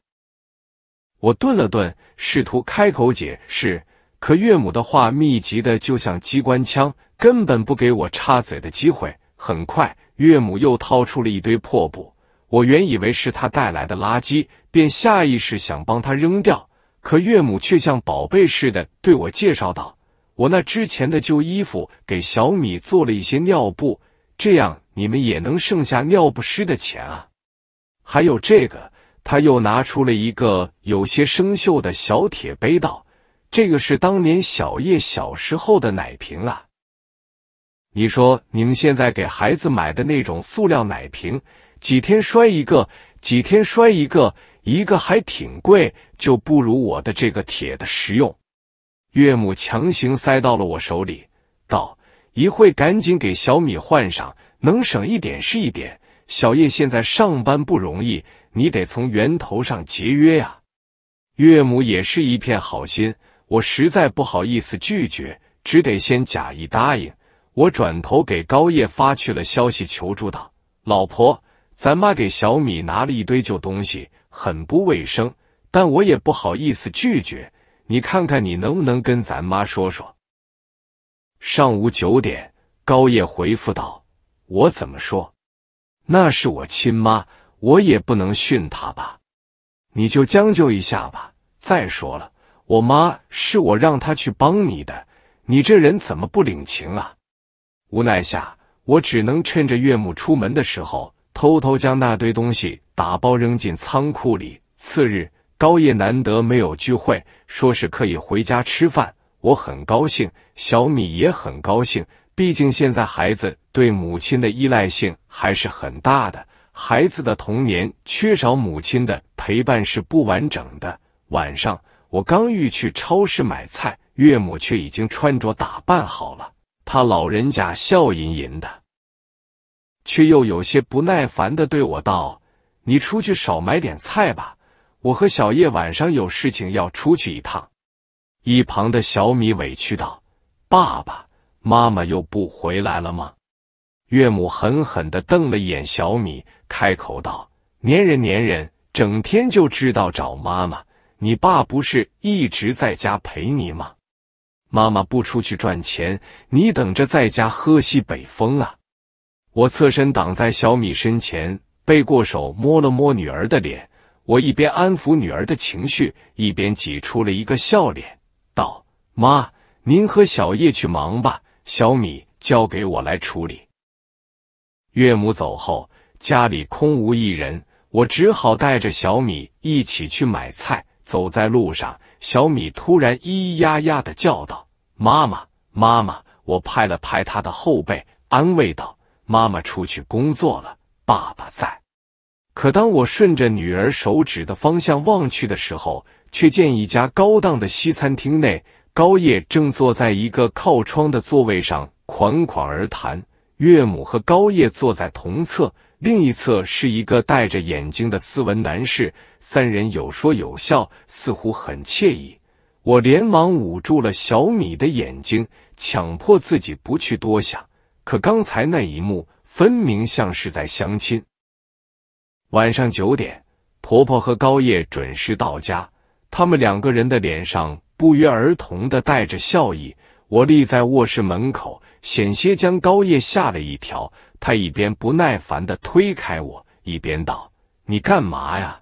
我顿了顿，试图开口解释。可岳母的话密集的就像机关枪，根本不给我插嘴的机会。很快，岳母又掏出了一堆破布，我原以为是他带来的垃圾，便下意识想帮他扔掉。可岳母却像宝贝似的对我介绍道：“我那之前的旧衣服，给小米做了一些尿布，这样你们也能剩下尿不湿的钱啊。”还有这个，他又拿出了一个有些生锈的小铁杯，道。这个是当年小叶小时候的奶瓶了。你说你们现在给孩子买的那种塑料奶瓶，几天摔一个，几天摔一个，一个还挺贵，就不如我的这个铁的实用。岳母强行塞到了我手里，道：“一会赶紧给小米换上，能省一点是一点。小叶现在上班不容易，你得从源头上节约呀。”岳母也是一片好心。我实在不好意思拒绝，只得先假意答应。我转头给高叶发去了消息，求助道：“老婆，咱妈给小米拿了一堆旧东西，很不卫生，但我也不好意思拒绝。你看看，你能不能跟咱妈说说？”上午九点，高叶回复道：“我怎么说？那是我亲妈，我也不能训她吧？你就将就一下吧。再说了。”我妈是我让她去帮你的，你这人怎么不领情啊？无奈下，我只能趁着岳母出门的时候，偷偷将那堆东西打包扔进仓库里。次日，高夜难得没有聚会，说是可以回家吃饭，我很高兴，小米也很高兴，毕竟现在孩子对母亲的依赖性还是很大的，孩子的童年缺少母亲的陪伴是不完整的。晚上。我刚欲去超市买菜，岳母却已经穿着打扮好了。他老人家笑吟吟的，却又有些不耐烦的对我道：“你出去少买点菜吧，我和小叶晚上有事情要出去一趟。”一旁的小米委屈道：“爸爸妈妈又不回来了吗？”岳母狠狠的瞪了一眼小米，开口道：“粘人粘人，整天就知道找妈妈。”你爸不是一直在家陪你吗？妈妈不出去赚钱，你等着在家喝西北风啊！我侧身挡在小米身前，背过手摸了摸女儿的脸，我一边安抚女儿的情绪，一边挤出了一个笑脸，道：“妈，您和小叶去忙吧，小米交给我来处理。”岳母走后，家里空无一人，我只好带着小米一起去买菜。走在路上，小米突然咿咿呀呀的叫道：“妈妈，妈妈！”我拍了拍他的后背，安慰道：“妈妈出去工作了，爸爸在。”可当我顺着女儿手指的方向望去的时候，却见一家高档的西餐厅内，高叶正坐在一个靠窗的座位上款款而谈，岳母和高叶坐在同侧。另一侧是一个戴着眼镜的斯文男士，三人有说有笑，似乎很惬意。我连忙捂住了小米的眼睛，强迫自己不去多想。可刚才那一幕，分明像是在相亲。晚上九点，婆婆和高叶准时到家，他们两个人的脸上不约而同的带着笑意。我立在卧室门口，险些将高叶吓了一跳。他一边不耐烦地推开我，一边道：“你干嘛呀？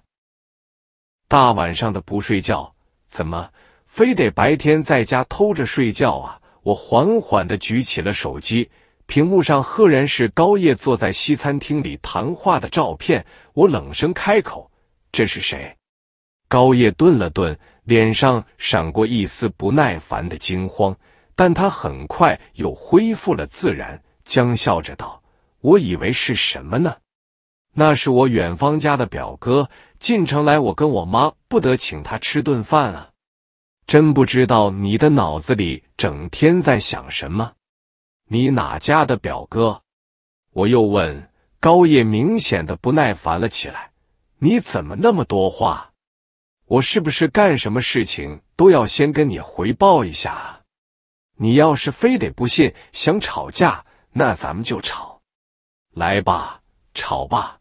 大晚上的不睡觉，怎么非得白天在家偷着睡觉啊？”我缓缓地举起了手机，屏幕上赫然是高叶坐在西餐厅里谈话的照片。我冷声开口：“这是谁？”高叶顿了顿，脸上闪过一丝不耐烦的惊慌，但他很快又恢复了自然，僵笑着道。我以为是什么呢？那是我远方家的表哥进城来，我跟我妈不得请他吃顿饭啊！真不知道你的脑子里整天在想什么？你哪家的表哥？我又问高叶明显的不耐烦了起来。你怎么那么多话？我是不是干什么事情都要先跟你回报一下？你要是非得不信，想吵架，那咱们就吵。来吧，吵吧。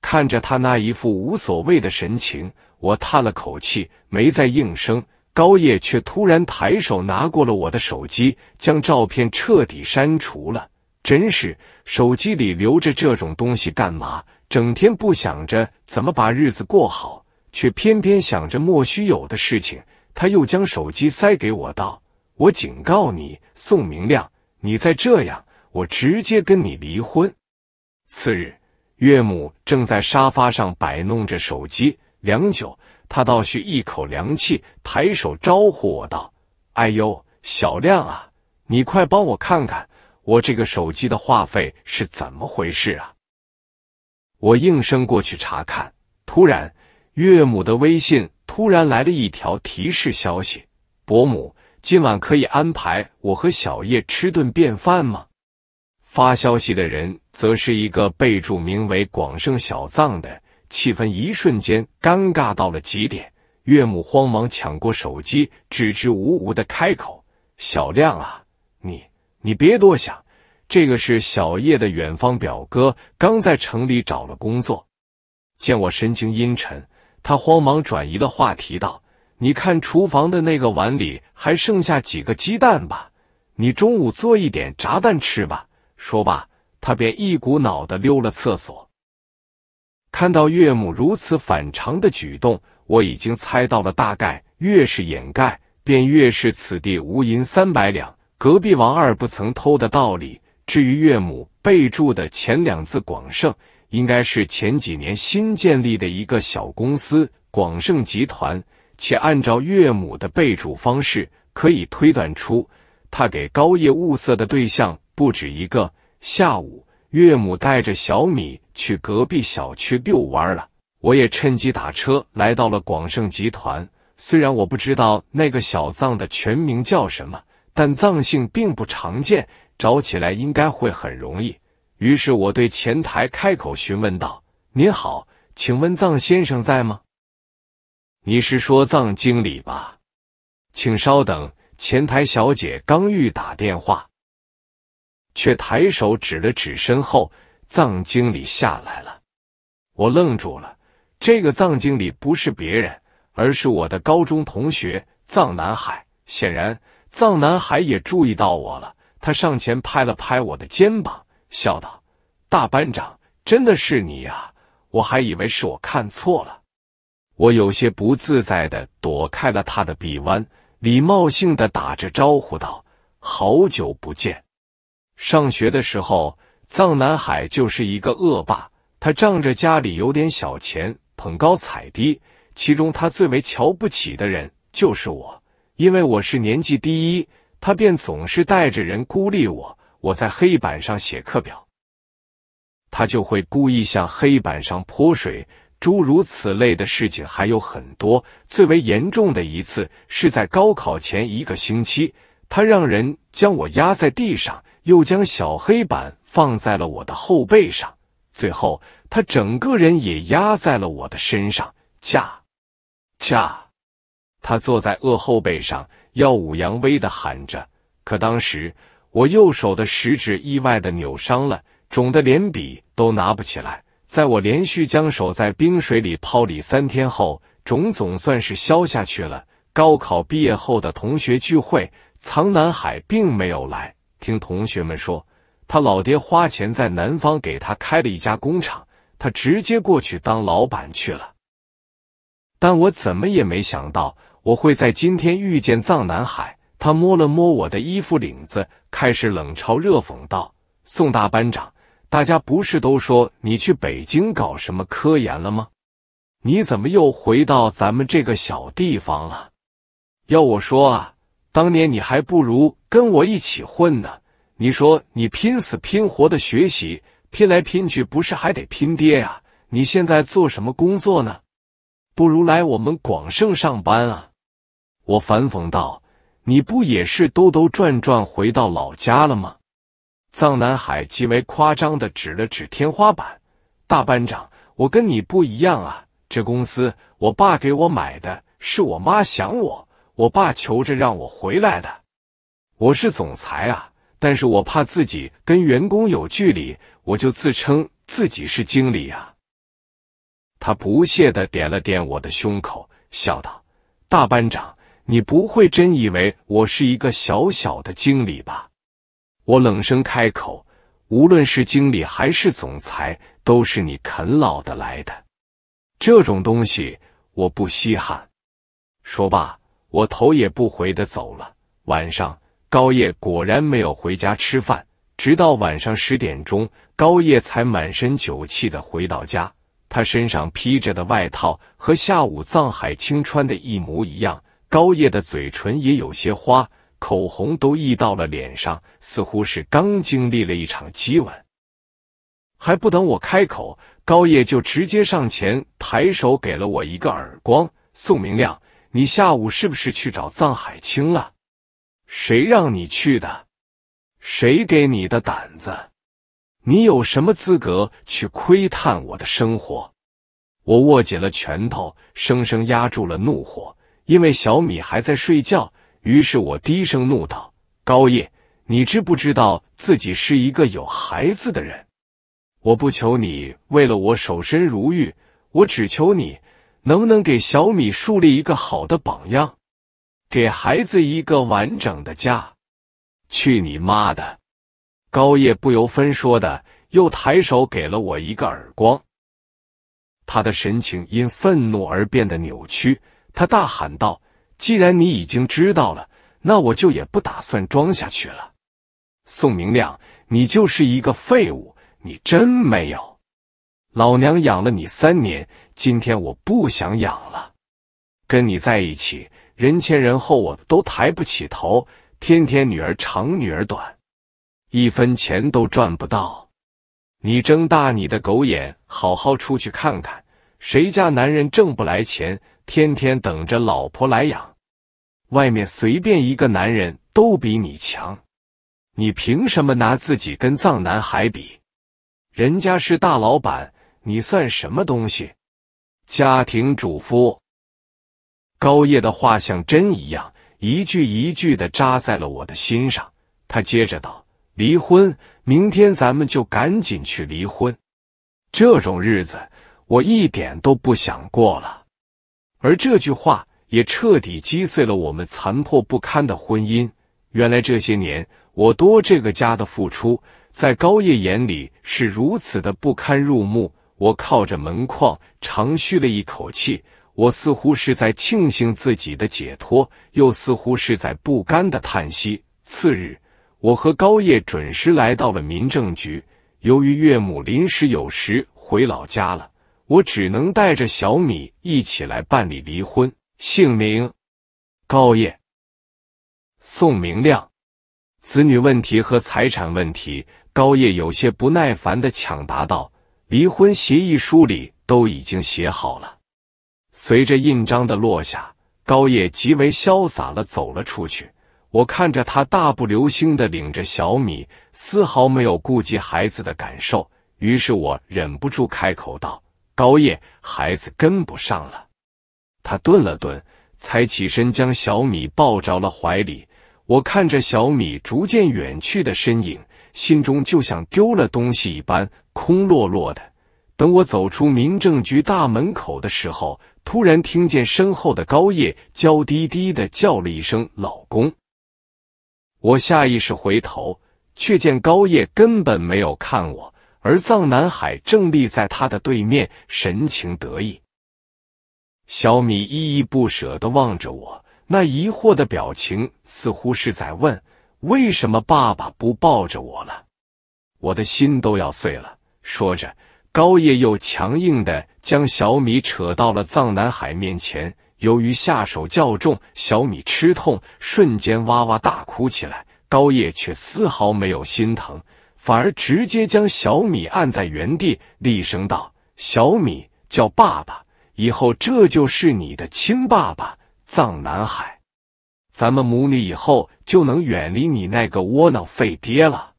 看着他那一副无所谓的神情，我叹了口气，没再应声。高叶却突然抬手拿过了我的手机，将照片彻底删除了。真是，手机里留着这种东西干嘛？整天不想着怎么把日子过好，却偏偏想着莫须有的事情。他又将手机塞给我，道：“我警告你，宋明亮，你再这样。”我直接跟你离婚。次日，岳母正在沙发上摆弄着手机，良久，她倒吸一口凉气，抬手招呼我道：“哎呦，小亮啊，你快帮我看看，我这个手机的话费是怎么回事啊？”我应声过去查看，突然，岳母的微信突然来了一条提示消息：“伯母，今晚可以安排我和小叶吃顿便饭吗？”发消息的人则是一个备注名为“广盛小藏”的，气氛一瞬间尴尬到了极点。岳母慌忙抢过手机，支支吾吾的开口：“小亮啊，你你别多想，这个是小叶的远方表哥，刚在城里找了工作。”见我神情阴沉，他慌忙转移了话题道：“你看厨房的那个碗里还剩下几个鸡蛋吧，你中午做一点炸蛋吃吧。”说罢，他便一股脑的溜了厕所。看到岳母如此反常的举动，我已经猜到了大概：越是掩盖，便越是此地无银三百两。隔壁王二不曾偷的道理。至于岳母备注的前两字“广盛”，应该是前几年新建立的一个小公司——广盛集团。且按照岳母的备注方式，可以推断出，他给高叶物色的对象。不止一个下午，岳母带着小米去隔壁小区遛弯了。我也趁机打车来到了广盛集团。虽然我不知道那个小藏的全名叫什么，但藏姓并不常见，找起来应该会很容易。于是我对前台开口询问道：“您好，请问藏先生在吗？你是说藏经理吧？请稍等。”前台小姐刚欲打电话。却抬手指了指身后，藏经理下来了。我愣住了。这个藏经理不是别人，而是我的高中同学藏南海。显然，藏南海也注意到我了。他上前拍了拍我的肩膀，笑道：“大班长，真的是你呀！我还以为是我看错了。”我有些不自在的躲开了他的臂弯，礼貌性的打着招呼道：“好久不见。”上学的时候，藏南海就是一个恶霸。他仗着家里有点小钱，捧高踩低。其中他最为瞧不起的人就是我，因为我是年纪第一，他便总是带着人孤立我。我在黑板上写课表，他就会故意向黑板上泼水。诸如此类的事情还有很多。最为严重的一次是在高考前一个星期，他让人将我压在地上。又将小黑板放在了我的后背上，最后他整个人也压在了我的身上，架架。他坐在恶后背上，耀武扬威的喊着。可当时我右手的食指意外的扭伤了，肿的连笔都拿不起来。在我连续将手在冰水里泡里三天后，肿总算是消下去了。高考毕业后的同学聚会，藏南海并没有来。听同学们说，他老爹花钱在南方给他开了一家工厂，他直接过去当老板去了。但我怎么也没想到，我会在今天遇见藏南海。他摸了摸我的衣服领子，开始冷嘲热讽道：“宋大班长，大家不是都说你去北京搞什么科研了吗？你怎么又回到咱们这个小地方了？要我说啊。”当年你还不如跟我一起混呢。你说你拼死拼活的学习，拼来拼去不是还得拼爹呀？你现在做什么工作呢？不如来我们广盛上班啊！我反讽道：“你不也是兜兜转转回到老家了吗？”藏南海极为夸张的指了指天花板：“大班长，我跟你不一样啊！这公司我爸给我买的，是我妈想我。”我爸求着让我回来的，我是总裁啊，但是我怕自己跟员工有距离，我就自称自己是经理啊。他不屑的点了点我的胸口，笑道：“大班长，你不会真以为我是一个小小的经理吧？”我冷声开口：“无论是经理还是总裁，都是你啃老的来的，这种东西我不稀罕。”说罢。我头也不回的走了。晚上，高叶果然没有回家吃饭，直到晚上十点钟，高叶才满身酒气的回到家。他身上披着的外套和下午藏海青穿的一模一样，高叶的嘴唇也有些花，口红都溢到了脸上，似乎是刚经历了一场激吻。还不等我开口，高叶就直接上前，抬手给了我一个耳光。宋明亮。你下午是不是去找藏海清了？谁让你去的？谁给你的胆子？你有什么资格去窥探我的生活？我握紧了拳头，生生压住了怒火，因为小米还在睡觉。于是我低声怒道：“高叶，你知不知道自己是一个有孩子的人？我不求你为了我守身如玉，我只求你。”能不能给小米树立一个好的榜样，给孩子一个完整的家？去你妈的！高叶不由分说的又抬手给了我一个耳光，他的神情因愤怒而变得扭曲。他大喊道：“既然你已经知道了，那我就也不打算装下去了。宋明亮，你就是一个废物，你真没有！老娘养了你三年。”今天我不想养了，跟你在一起，人前人后我都抬不起头，天天女儿长女儿短，一分钱都赚不到。你睁大你的狗眼，好好出去看看，谁家男人挣不来钱，天天等着老婆来养？外面随便一个男人都比你强，你凭什么拿自己跟藏南海比？人家是大老板，你算什么东西？家庭主妇高叶的话像针一样，一句一句的扎在了我的心上。他接着道：“离婚，明天咱们就赶紧去离婚。这种日子我一点都不想过了。”而这句话也彻底击碎了我们残破不堪的婚姻。原来这些年我多这个家的付出，在高叶眼里是如此的不堪入目。我靠着门框，长吁了一口气。我似乎是在庆幸自己的解脱，又似乎是在不甘的叹息。次日，我和高叶准时来到了民政局。由于岳母临时有事回老家了，我只能带着小米一起来办理离婚。姓名：高叶，宋明亮。子女问题和财产问题，高叶有些不耐烦的抢答道。离婚协议书里都已经写好了，随着印章的落下，高叶极为潇洒的走了出去。我看着他大步流星的领着小米，丝毫没有顾及孩子的感受。于是我忍不住开口道：“高叶，孩子跟不上了。”他顿了顿，才起身将小米抱着了怀里。我看着小米逐渐远去的身影，心中就像丢了东西一般。空落落的。等我走出民政局大门口的时候，突然听见身后的高叶娇滴滴的叫了一声“老公”。我下意识回头，却见高叶根本没有看我，而藏南海正立在他的对面，神情得意。小米依依不舍的望着我，那疑惑的表情似乎是在问：为什么爸爸不抱着我了？我的心都要碎了。说着，高叶又强硬的将小米扯到了藏南海面前。由于下手较重，小米吃痛，瞬间哇哇大哭起来。高叶却丝毫没有心疼，反而直接将小米按在原地，厉声道：“小米，叫爸爸！以后这就是你的亲爸爸，藏南海。咱们母女以后就能远离你那个窝囊废爹了。”“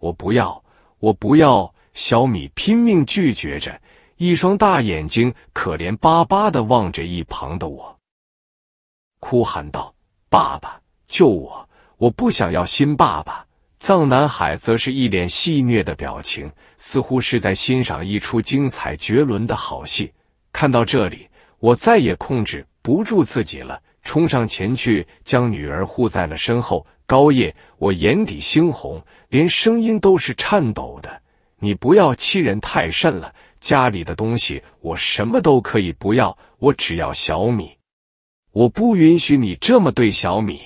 我不要，我不要！”小米拼命拒绝着，一双大眼睛可怜巴巴的望着一旁的我，哭喊道：“爸爸，救我！我不想要新爸爸。”藏南海则是一脸戏谑的表情，似乎是在欣赏一出精彩绝伦的好戏。看到这里，我再也控制不住自己了，冲上前去将女儿护在了身后。高叶，我眼底猩红，连声音都是颤抖的。你不要欺人太甚了！家里的东西我什么都可以不要，我只要小米。我不允许你这么对小米。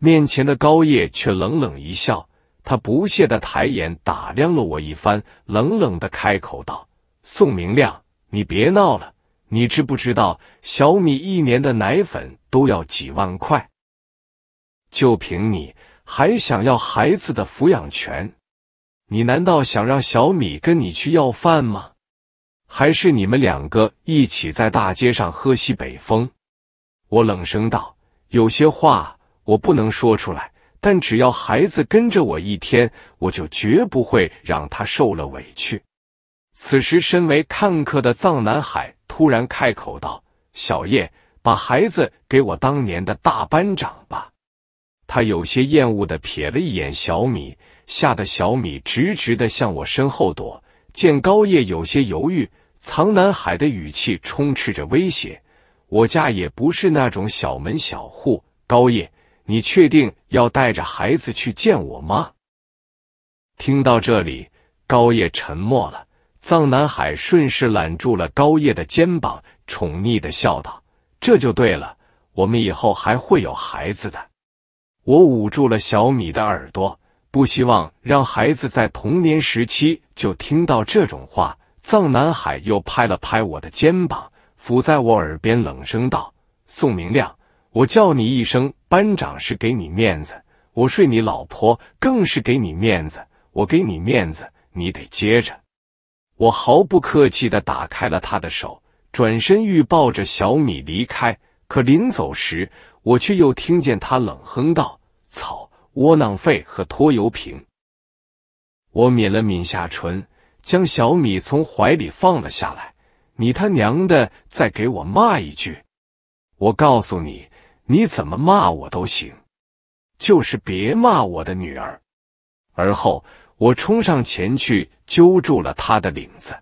面前的高叶却冷冷一笑，他不屑的抬眼打量了我一番，冷冷的开口道：“宋明亮，你别闹了，你知不知道小米一年的奶粉都要几万块？就凭你还想要孩子的抚养权？”你难道想让小米跟你去要饭吗？还是你们两个一起在大街上喝西北风？我冷声道：“有些话我不能说出来，但只要孩子跟着我一天，我就绝不会让他受了委屈。”此时，身为看客的藏南海突然开口道：“小叶，把孩子给我当年的大班长吧。”他有些厌恶的瞥了一眼小米。吓得小米直直的向我身后躲。见高叶有些犹豫，藏南海的语气充斥着威胁：“我家也不是那种小门小户。”高叶，你确定要带着孩子去见我吗？听到这里，高叶沉默了。藏南海顺势揽住了高叶的肩膀，宠溺的笑道：“这就对了，我们以后还会有孩子的。”我捂住了小米的耳朵。不希望让孩子在童年时期就听到这种话。藏南海又拍了拍我的肩膀，伏在我耳边冷声道：“宋明亮，我叫你一声班长是给你面子，我睡你老婆更是给你面子。我给你面子，你得接着。”我毫不客气的打开了他的手，转身欲抱着小米离开，可临走时，我却又听见他冷哼道：“草！”窝囊废和拖油瓶！我抿了抿下唇，将小米从怀里放了下来。你他娘的，再给我骂一句！我告诉你，你怎么骂我都行，就是别骂我的女儿。而后，我冲上前去，揪住了他的领子。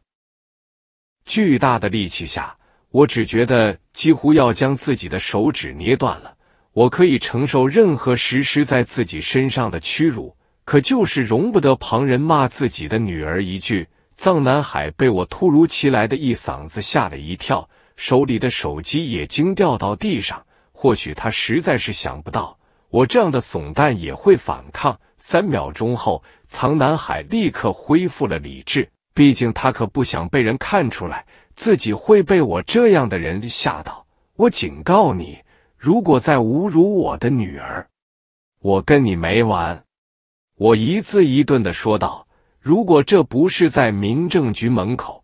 巨大的力气下，我只觉得几乎要将自己的手指捏断了。我可以承受任何实施在自己身上的屈辱，可就是容不得旁人骂自己的女儿一句。藏南海被我突如其来的一嗓子吓了一跳，手里的手机也惊掉到地上。或许他实在是想不到，我这样的怂蛋也会反抗。三秒钟后，藏南海立刻恢复了理智，毕竟他可不想被人看出来自己会被我这样的人吓到。我警告你。如果再侮辱我的女儿，我跟你没完！我一字一顿的说道：“如果这不是在民政局门口，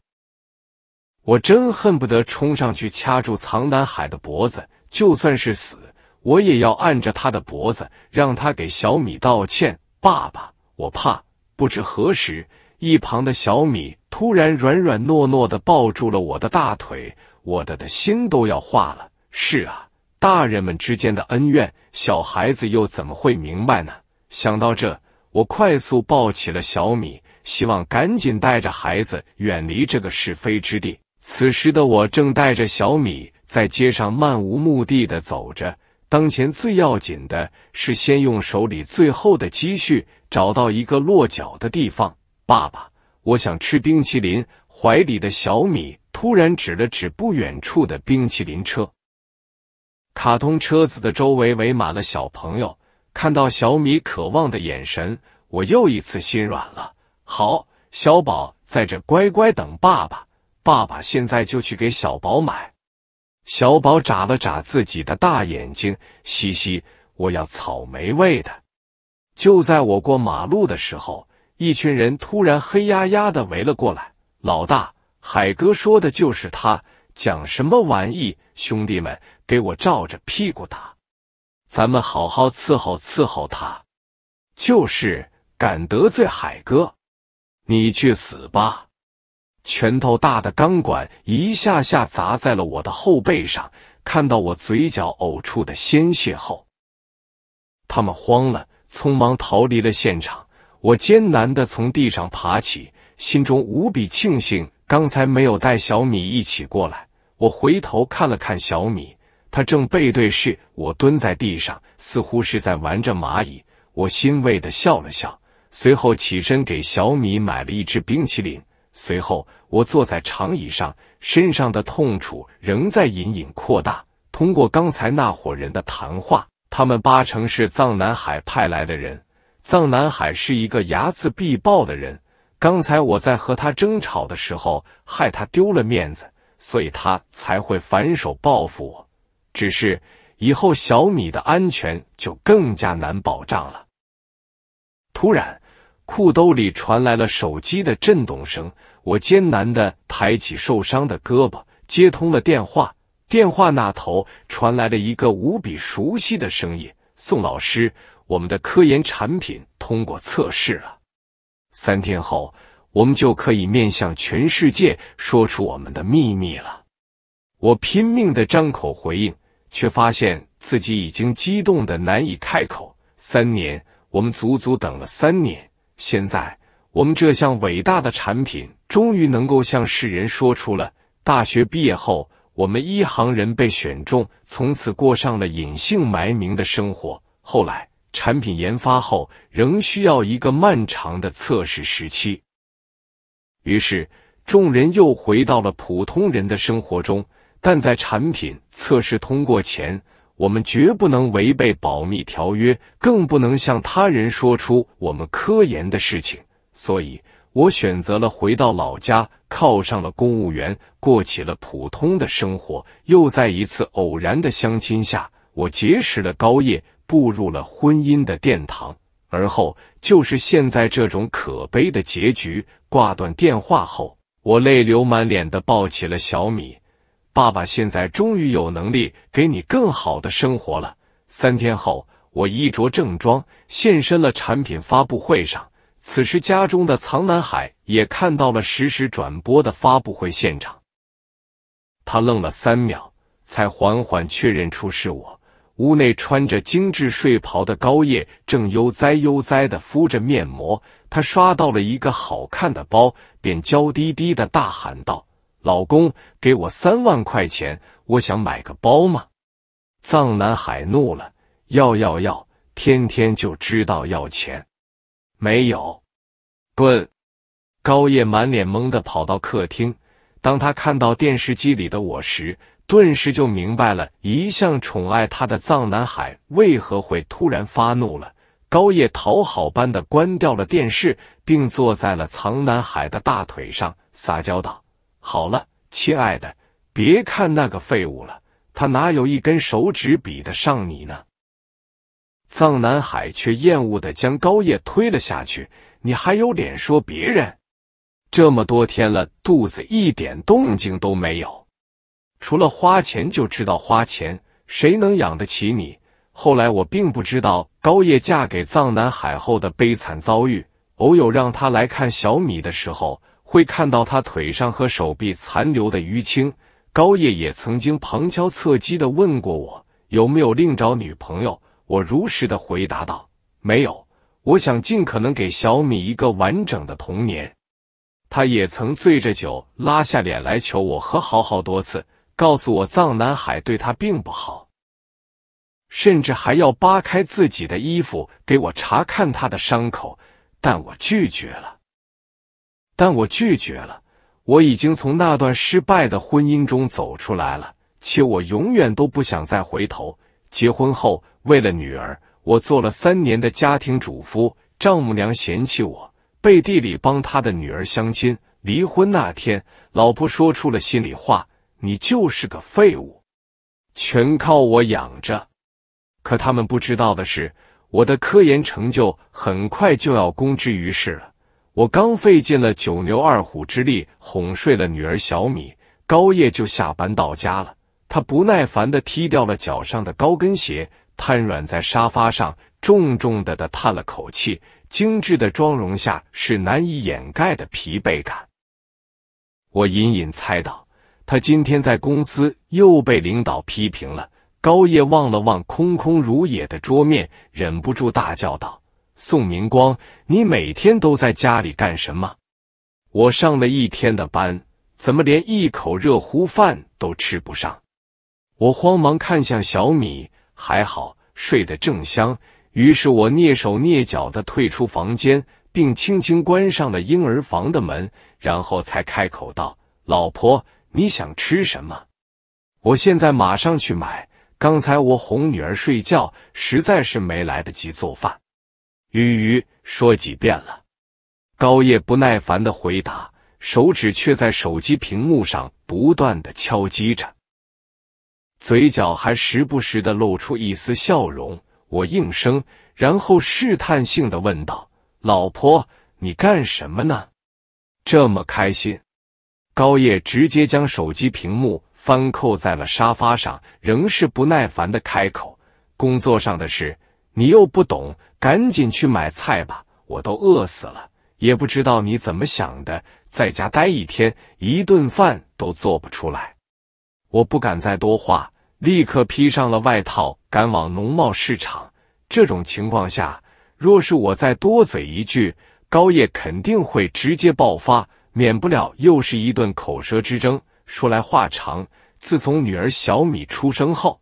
我真恨不得冲上去掐住藏南海的脖子，就算是死，我也要按着他的脖子，让他给小米道歉。”爸爸，我怕。不知何时，一旁的小米突然软软糯糯的抱住了我的大腿，我的的心都要化了。是啊。大人们之间的恩怨，小孩子又怎么会明白呢？想到这，我快速抱起了小米，希望赶紧带着孩子远离这个是非之地。此时的我正带着小米在街上漫无目的的走着。当前最要紧的是先用手里最后的积蓄找到一个落脚的地方。爸爸，我想吃冰淇淋。怀里的小米突然指了指不远处的冰淇淋车。卡通车子的周围围满了小朋友，看到小米渴望的眼神，我又一次心软了。好，小宝在这乖乖等爸爸，爸爸现在就去给小宝买。小宝眨了眨自己的大眼睛，嘻嘻，我要草莓味的。就在我过马路的时候，一群人突然黑压压的围了过来。老大，海哥说的就是他，讲什么玩意兄弟们！给我照着屁股打！咱们好好伺候伺候他。就是敢得罪海哥，你去死吧！拳头大的钢管一下下砸在了我的后背上，看到我嘴角呕出的鲜血后，他们慌了，匆忙逃离了现场。我艰难的从地上爬起，心中无比庆幸刚才没有带小米一起过来。我回头看了看小米。他正背对视我，蹲在地上，似乎是在玩着蚂蚁。我欣慰的笑了笑，随后起身给小米买了一只冰淇淋。随后，我坐在长椅上，身上的痛楚仍在隐隐扩大。通过刚才那伙人的谈话，他们八成是藏南海派来的人。藏南海是一个睚眦必报的人。刚才我在和他争吵的时候，害他丢了面子，所以他才会反手报复我。只是以后小米的安全就更加难保障了。突然，裤兜里传来了手机的震动声，我艰难的抬起受伤的胳膊，接通了电话。电话那头传来了一个无比熟悉的声音：“宋老师，我们的科研产品通过测试了，三天后我们就可以面向全世界说出我们的秘密了。”我拼命的张口回应。却发现自己已经激动的难以开口。三年，我们足足等了三年。现在，我们这项伟大的产品终于能够向世人说出了。大学毕业后，我们一行人被选中，从此过上了隐姓埋名的生活。后来，产品研发后仍需要一个漫长的测试时期，于是众人又回到了普通人的生活中。但在产品测试通过前，我们绝不能违背保密条约，更不能向他人说出我们科研的事情。所以，我选择了回到老家，考上了公务员，过起了普通的生活。又在一次偶然的相亲下，我结识了高叶，步入了婚姻的殿堂。而后，就是现在这种可悲的结局。挂断电话后，我泪流满脸的抱起了小米。爸爸现在终于有能力给你更好的生活了。三天后，我衣着正装现身了产品发布会上。此时，家中的藏南海也看到了实时转播的发布会现场。他愣了三秒，才缓缓确认出是我。屋内穿着精致睡袍的高叶正悠哉悠哉的敷着面膜。他刷到了一个好看的包，便娇滴滴的大喊道。老公给我三万块钱，我想买个包吗？藏南海怒了，要要要，天天就知道要钱，没有，滚！高叶满脸懵的跑到客厅，当他看到电视机里的我时，顿时就明白了一向宠爱他的藏南海为何会突然发怒了。高叶讨好般的关掉了电视，并坐在了藏南海的大腿上，撒娇道。好了，亲爱的，别看那个废物了，他哪有一根手指比得上你呢？藏南海却厌恶的将高叶推了下去。你还有脸说别人？这么多天了，肚子一点动静都没有，除了花钱就知道花钱，谁能养得起你？后来我并不知道高叶嫁给藏南海后的悲惨遭遇。偶有让他来看小米的时候。会看到他腿上和手臂残留的淤青。高叶也曾经旁敲侧击的问过我有没有另找女朋友，我如实的回答道：没有。我想尽可能给小米一个完整的童年。他也曾醉着酒拉下脸来求我和好好多次，告诉我藏南海对他并不好，甚至还要扒开自己的衣服给我查看他的伤口，但我拒绝了。但我拒绝了。我已经从那段失败的婚姻中走出来了，且我永远都不想再回头。结婚后，为了女儿，我做了三年的家庭主夫。丈母娘嫌弃我，背地里帮她的女儿相亲。离婚那天，老婆说出了心里话：“你就是个废物，全靠我养着。”可他们不知道的是，我的科研成就很快就要公之于世了。我刚费尽了九牛二虎之力哄睡了女儿小米，高叶就下班到家了。他不耐烦的踢掉了脚上的高跟鞋，瘫软在沙发上，重重的的叹了口气。精致的妆容下是难以掩盖的疲惫感。我隐隐猜到，他今天在公司又被领导批评了。高叶望了望空空如也的桌面，忍不住大叫道。宋明光，你每天都在家里干什么？我上了一天的班，怎么连一口热乎饭都吃不上？我慌忙看向小米，还好睡得正香。于是我蹑手蹑脚的退出房间，并轻轻关上了婴儿房的门，然后才开口道：“老婆，你想吃什么？我现在马上去买。刚才我哄女儿睡觉，实在是没来得及做饭。”鱼鱼说几遍了。高叶不耐烦的回答，手指却在手机屏幕上不断的敲击着，嘴角还时不时的露出一丝笑容。我应声，然后试探性的问道：“老婆，你干什么呢？这么开心？”高叶直接将手机屏幕翻扣在了沙发上，仍是不耐烦的开口：“工作上的事，你又不懂。”赶紧去买菜吧，我都饿死了。也不知道你怎么想的，在家待一天，一顿饭都做不出来。我不敢再多话，立刻披上了外套，赶往农贸市场。这种情况下，若是我再多嘴一句，高叶肯定会直接爆发，免不了又是一顿口舌之争。说来话长，自从女儿小米出生后，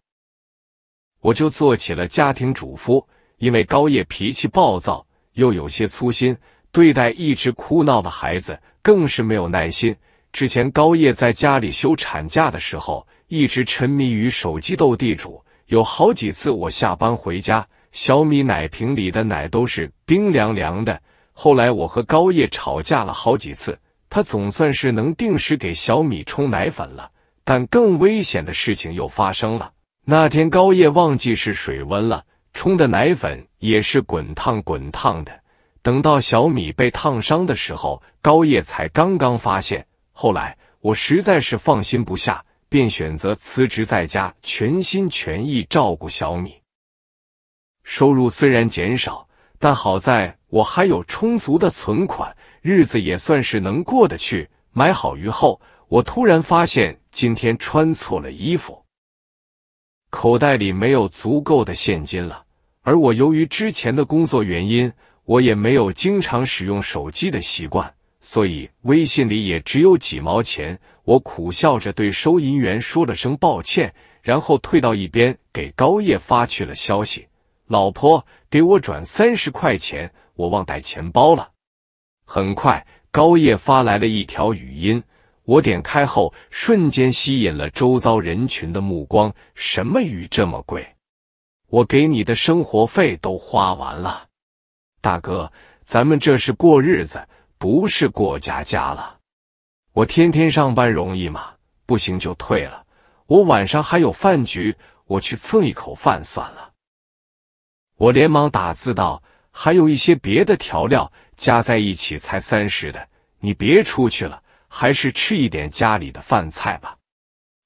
我就做起了家庭主妇。因为高叶脾气暴躁，又有些粗心，对待一直哭闹的孩子更是没有耐心。之前高叶在家里休产假的时候，一直沉迷于手机斗地主，有好几次我下班回家，小米奶瓶里的奶都是冰凉凉的。后来我和高叶吵架了好几次，他总算是能定时给小米冲奶粉了。但更危险的事情又发生了，那天高叶忘记是水温了。冲的奶粉也是滚烫滚烫的。等到小米被烫伤的时候，高叶才刚刚发现。后来我实在是放心不下，便选择辞职在家，全心全意照顾小米。收入虽然减少，但好在我还有充足的存款，日子也算是能过得去。买好鱼后，我突然发现今天穿错了衣服。口袋里没有足够的现金了，而我由于之前的工作原因，我也没有经常使用手机的习惯，所以微信里也只有几毛钱。我苦笑着对收银员说了声抱歉，然后退到一边，给高叶发去了消息：“老婆，给我转三十块钱，我忘带钱包了。”很快，高叶发来了一条语音。我点开后，瞬间吸引了周遭人群的目光。什么鱼这么贵？我给你的生活费都花完了，大哥，咱们这是过日子，不是过家家了。我天天上班容易吗？不行就退了。我晚上还有饭局，我去蹭一口饭算了。我连忙打字道：“还有一些别的调料，加在一起才三十的，你别出去了。”还是吃一点家里的饭菜吧。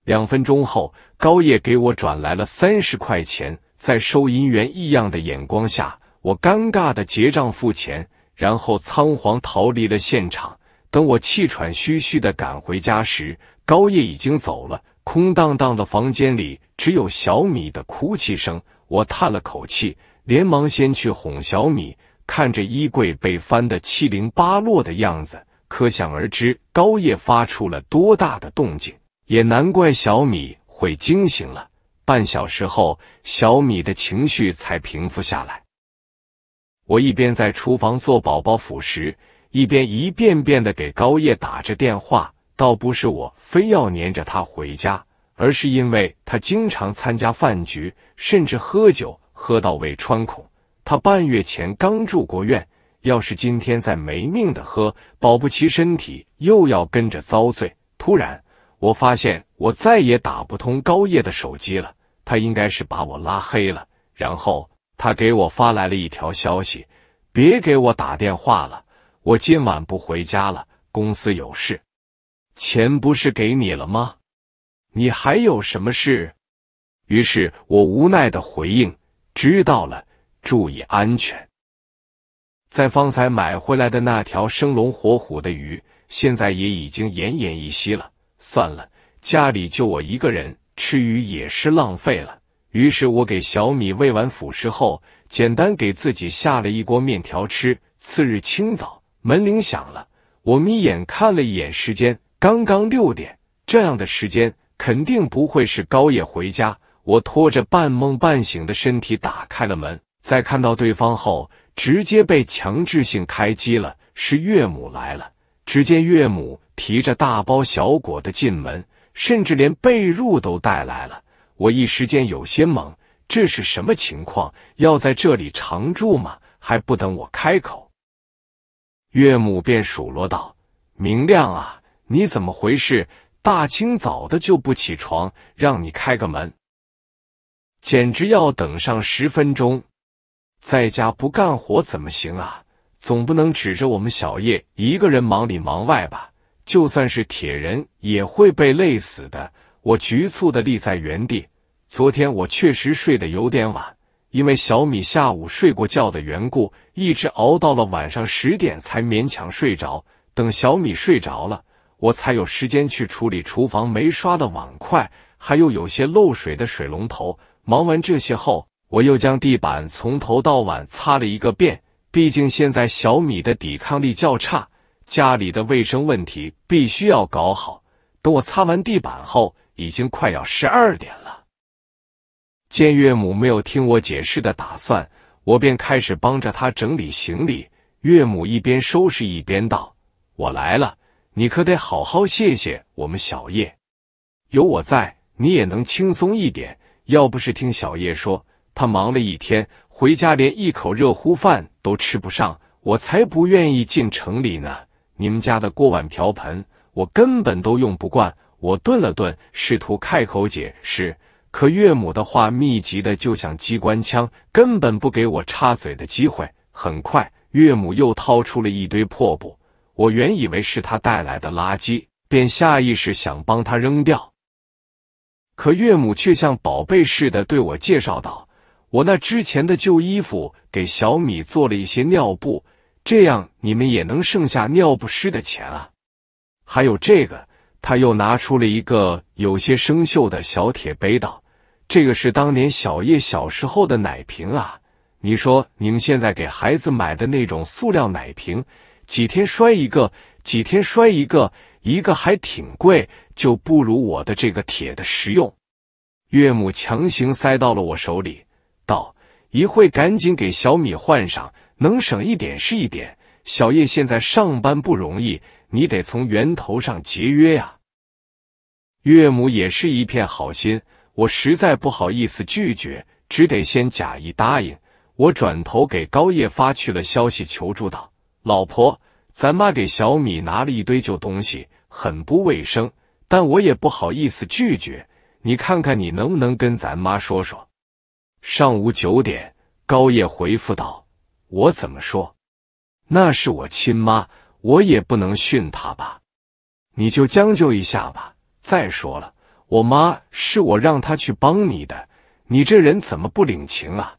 两分钟后，高叶给我转来了三十块钱，在收银员异样的眼光下，我尴尬的结账付钱，然后仓皇逃离了现场。等我气喘吁吁的赶回家时，高叶已经走了，空荡荡的房间里只有小米的哭泣声。我叹了口气，连忙先去哄小米。看着衣柜被翻得七零八落的样子。可想而知，高叶发出了多大的动静，也难怪小米会惊醒了。半小时后，小米的情绪才平复下来。我一边在厨房做宝宝辅食，一边一遍遍的给高叶打着电话。倒不是我非要黏着他回家，而是因为他经常参加饭局，甚至喝酒喝到胃穿孔。他半月前刚住过院。要是今天再没命的喝，保不齐身体又要跟着遭罪。突然，我发现我再也打不通高叶的手机了，他应该是把我拉黑了。然后他给我发来了一条消息：“别给我打电话了，我今晚不回家了，公司有事。”钱不是给你了吗？你还有什么事？于是我无奈的回应：“知道了，注意安全。”在方才买回来的那条生龙活虎的鱼，现在也已经奄奄一息了。算了，家里就我一个人，吃鱼也是浪费了。于是我给小米喂完辅食后，简单给自己下了一锅面条吃。次日清早，门铃响了，我眯眼看了一眼时间，刚刚六点，这样的时间肯定不会是高野回家。我拖着半梦半醒的身体打开了门，在看到对方后。直接被强制性开机了，是岳母来了。只见岳母提着大包小裹的进门，甚至连被褥都带来了。我一时间有些懵，这是什么情况？要在这里常住吗？还不等我开口，岳母便数落道：“明亮啊，你怎么回事？大清早的就不起床，让你开个门，简直要等上十分钟。”在家不干活怎么行啊？总不能指着我们小叶一个人忙里忙外吧？就算是铁人也会被累死的。我局促的立在原地。昨天我确实睡得有点晚，因为小米下午睡过觉的缘故，一直熬到了晚上十点才勉强睡着。等小米睡着了，我才有时间去处理厨房没刷的碗筷，还有有些漏水的水龙头。忙完这些后。我又将地板从头到晚擦了一个遍，毕竟现在小米的抵抗力较差，家里的卫生问题必须要搞好。等我擦完地板后，已经快要十二点了。见岳母没有听我解释的打算，我便开始帮着她整理行李。岳母一边收拾一边道：“我来了，你可得好好谢谢我们小叶，有我在，你也能轻松一点。要不是听小叶说。”他忙了一天，回家连一口热乎饭都吃不上。我才不愿意进城里呢！你们家的锅碗瓢盆，我根本都用不惯。我顿了顿，试图开口解释，可岳母的话密集的就像机关枪，根本不给我插嘴的机会。很快，岳母又掏出了一堆破布，我原以为是他带来的垃圾，便下意识想帮他扔掉，可岳母却像宝贝似的对我介绍道。我那之前的旧衣服给小米做了一些尿布，这样你们也能剩下尿不湿的钱啊。还有这个，他又拿出了一个有些生锈的小铁杯，道：“这个是当年小叶小时候的奶瓶啊。你说你们现在给孩子买的那种塑料奶瓶，几天摔一个，几天摔一个，一个还挺贵，就不如我的这个铁的实用。”岳母强行塞到了我手里。道：“一会赶紧给小米换上，能省一点是一点。小叶现在上班不容易，你得从源头上节约呀。”岳母也是一片好心，我实在不好意思拒绝，只得先假意答应。我转头给高叶发去了消息，求助道：“老婆，咱妈给小米拿了一堆旧东西，很不卫生，但我也不好意思拒绝，你看看你能不能跟咱妈说说？”上午九点，高叶回复道：“我怎么说？那是我亲妈，我也不能训她吧？你就将就一下吧。再说了，我妈是我让她去帮你的，你这人怎么不领情啊？”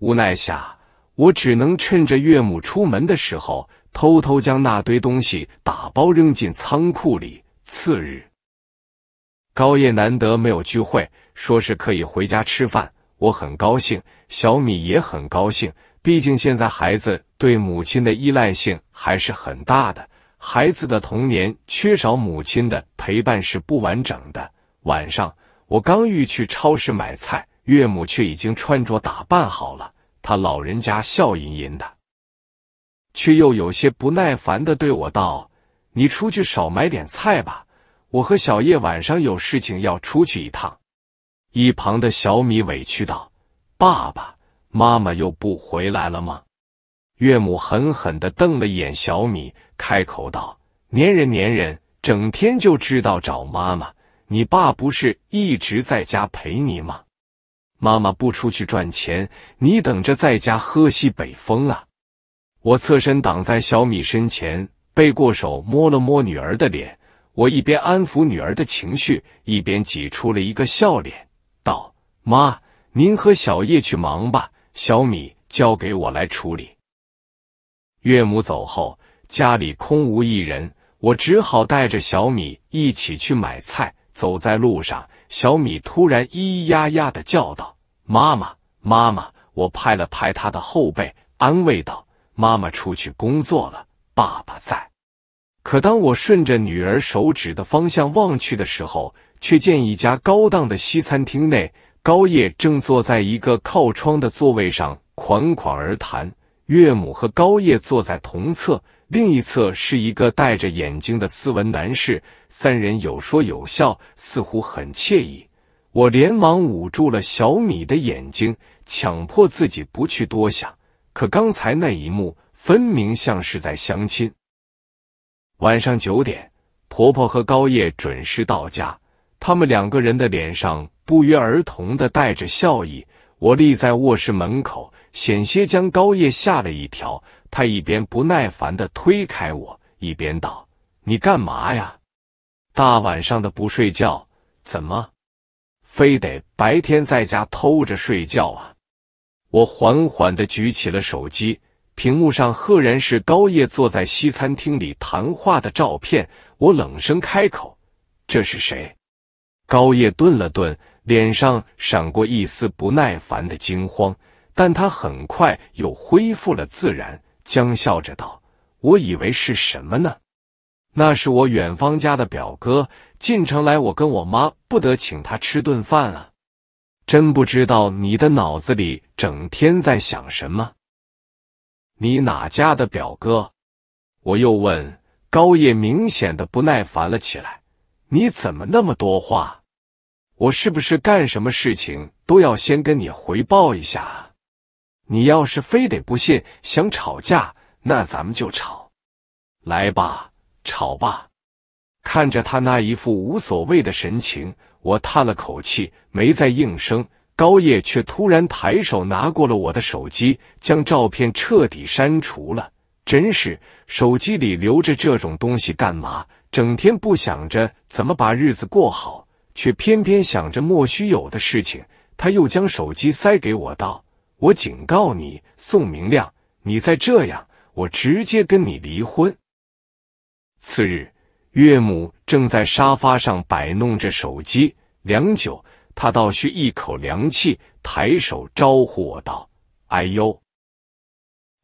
无奈下，我只能趁着岳母出门的时候，偷偷将那堆东西打包扔进仓库里。次日，高叶难得没有聚会，说是可以回家吃饭。我很高兴，小米也很高兴。毕竟现在孩子对母亲的依赖性还是很大的，孩子的童年缺少母亲的陪伴是不完整的。晚上，我刚欲去超市买菜，岳母却已经穿着打扮好了，她老人家笑吟吟的，却又有些不耐烦的对我道：“你出去少买点菜吧，我和小叶晚上有事情要出去一趟。”一旁的小米委屈道：“爸爸妈妈又不回来了吗？”岳母狠狠的瞪了眼小米，开口道：“粘人粘人，整天就知道找妈妈。你爸不是一直在家陪你吗？妈妈不出去赚钱，你等着在家喝西北风啊！”我侧身挡在小米身前，背过手摸了摸女儿的脸，我一边安抚女儿的情绪，一边挤出了一个笑脸。妈，您和小叶去忙吧，小米交给我来处理。岳母走后，家里空无一人，我只好带着小米一起去买菜。走在路上，小米突然咿咿呀呀的叫道：“妈妈，妈妈！”我拍了拍他的后背，安慰道：“妈妈出去工作了，爸爸在。”可当我顺着女儿手指的方向望去的时候，却见一家高档的西餐厅内。高叶正坐在一个靠窗的座位上，款款而谈。岳母和高叶坐在同侧，另一侧是一个戴着眼镜的斯文男士。三人有说有笑，似乎很惬意。我连忙捂住了小米的眼睛，强迫自己不去多想。可刚才那一幕分明像是在相亲。晚上九点，婆婆和高叶准时到家，他们两个人的脸上。不约而同的带着笑意，我立在卧室门口，险些将高叶吓了一跳。他一边不耐烦的推开我，一边道：“你干嘛呀？大晚上的不睡觉，怎么非得白天在家偷着睡觉啊？”我缓缓的举起了手机，屏幕上赫然是高叶坐在西餐厅里谈话的照片。我冷声开口：“这是谁？”高叶顿了顿。脸上闪过一丝不耐烦的惊慌，但他很快又恢复了自然，僵笑着道：“我以为是什么呢？那是我远方家的表哥进城来，我跟我妈不得请他吃顿饭啊！真不知道你的脑子里整天在想什么。你哪家的表哥？”我又问高叶，明显的不耐烦了起来：“你怎么那么多话？”我是不是干什么事情都要先跟你回报一下？你要是非得不信，想吵架，那咱们就吵，来吧，吵吧。看着他那一副无所谓的神情，我叹了口气，没再应声。高叶却突然抬手拿过了我的手机，将照片彻底删除了。真是，手机里留着这种东西干嘛？整天不想着怎么把日子过好。却偏偏想着莫须有的事情，他又将手机塞给我，道：“我警告你，宋明亮，你再这样，我直接跟你离婚。”次日，岳母正在沙发上摆弄着手机，良久，他倒吸一口凉气，抬手招呼我道：“哎呦，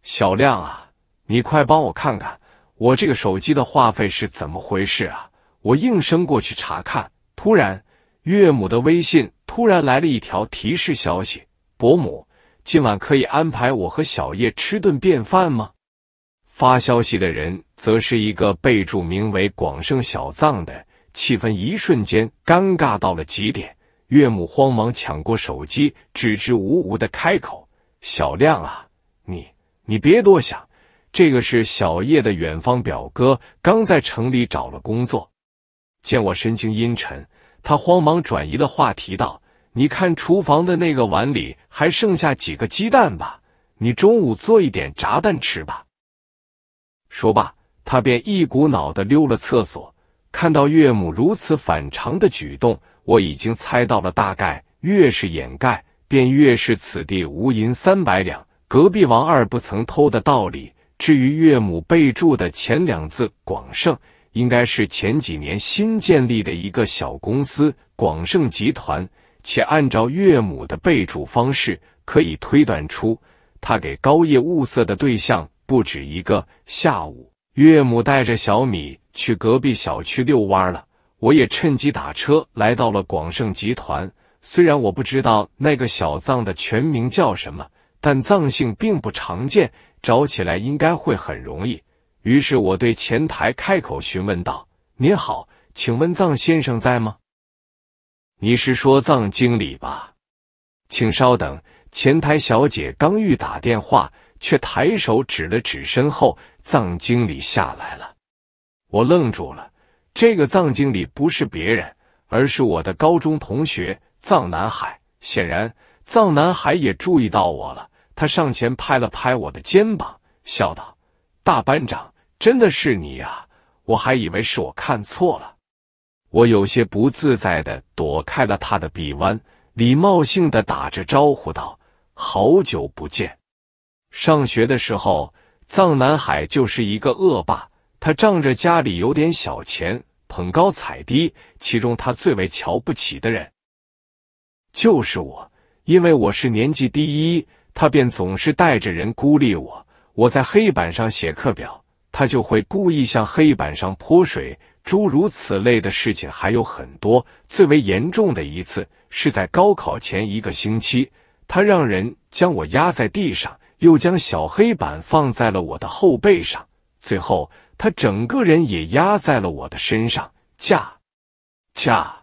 小亮啊，你快帮我看看，我这个手机的话费是怎么回事啊？”我应声过去查看。突然，岳母的微信突然来了一条提示消息：“伯母，今晚可以安排我和小叶吃顿便饭吗？”发消息的人则是一个备注名为“广盛小藏”的，气氛一瞬间尴尬到了极点。岳母慌忙抢过手机，支支吾吾的开口：“小亮啊，你你别多想，这个是小叶的远方表哥，刚在城里找了工作。”见我神情阴沉，他慌忙转移了话题，道：“你看厨房的那个碗里还剩下几个鸡蛋吧，你中午做一点炸蛋吃吧。”说罢，他便一股脑的溜了厕所。看到岳母如此反常的举动，我已经猜到了大概。越是掩盖，便越是此地无银三百两。隔壁王二不曾偷的道理。至于岳母备注的前两字“广盛”。应该是前几年新建立的一个小公司——广盛集团。且按照岳母的备注方式，可以推断出，他给高叶物色的对象不止一个。下午，岳母带着小米去隔壁小区遛弯了，我也趁机打车来到了广盛集团。虽然我不知道那个小藏的全名叫什么，但藏姓并不常见，找起来应该会很容易。于是我对前台开口询问道：“您好，请问藏先生在吗？你是说藏经理吧？请稍等。”前台小姐刚欲打电话，却抬手指了指身后，藏经理下来了。我愣住了，这个藏经理不是别人，而是我的高中同学藏南海。显然，藏南海也注意到我了，他上前拍了拍我的肩膀，笑道。大班长真的是你呀！我还以为是我看错了。我有些不自在的躲开了他的臂弯，礼貌性的打着招呼道：“好久不见。”上学的时候，藏南海就是一个恶霸。他仗着家里有点小钱，捧高踩低。其中他最为瞧不起的人，就是我。因为我是年级第一，他便总是带着人孤立我。我在黑板上写课表，他就会故意向黑板上泼水，诸如此类的事情还有很多。最为严重的一次是在高考前一个星期，他让人将我压在地上，又将小黑板放在了我的后背上，最后他整个人也压在了我的身上，架架，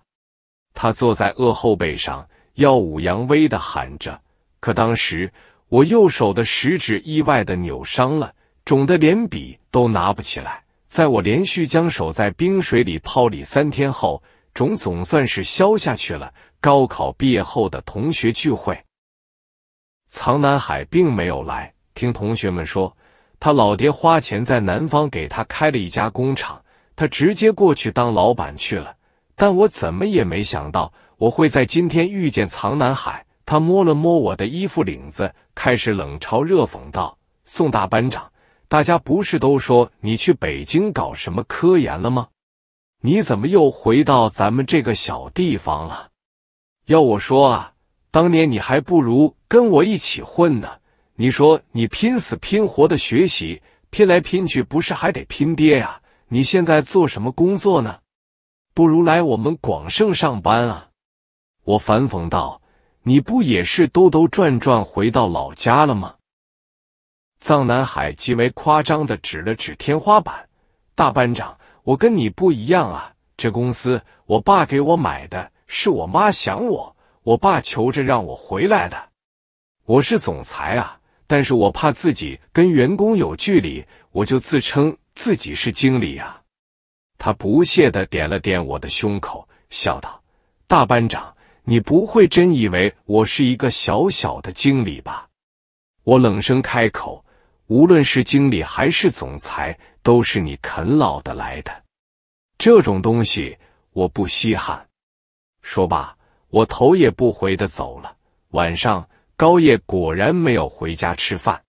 他坐在恶后背上，耀武扬威的喊着。可当时。我右手的食指意外的扭伤了，肿的连笔都拿不起来。在我连续将手在冰水里泡里三天后，肿总算是消下去了。高考毕业后的同学聚会，藏南海并没有来。听同学们说，他老爹花钱在南方给他开了一家工厂，他直接过去当老板去了。但我怎么也没想到，我会在今天遇见藏南海。他摸了摸我的衣服领子，开始冷嘲热讽道：“宋大班长，大家不是都说你去北京搞什么科研了吗？你怎么又回到咱们这个小地方了？要我说啊，当年你还不如跟我一起混呢。你说你拼死拼活的学习，拼来拼去不是还得拼爹呀？你现在做什么工作呢？不如来我们广盛上班啊！”我反讽道。你不也是兜兜转转回到老家了吗？藏南海极为夸张的指了指天花板，大班长，我跟你不一样啊！这公司，我爸给我买的，是我妈想我，我爸求着让我回来的。我是总裁啊，但是我怕自己跟员工有距离，我就自称自己是经理啊。他不屑的点了点我的胸口，笑道：“大班长。”你不会真以为我是一个小小的经理吧？我冷声开口。无论是经理还是总裁，都是你啃老的来的。这种东西我不稀罕。说罢，我头也不回的走了。晚上，高叶果然没有回家吃饭。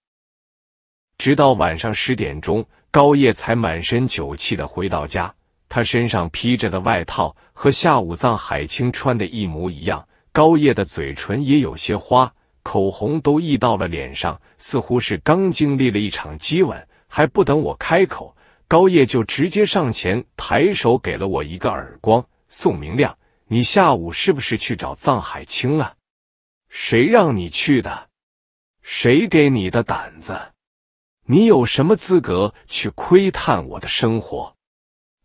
直到晚上十点钟，高叶才满身酒气的回到家。他身上披着的外套和下午藏海清穿的一模一样，高叶的嘴唇也有些花，口红都溢到了脸上，似乎是刚经历了一场激吻。还不等我开口，高叶就直接上前，抬手给了我一个耳光。宋明亮，你下午是不是去找藏海清了？谁让你去的？谁给你的胆子？你有什么资格去窥探我的生活？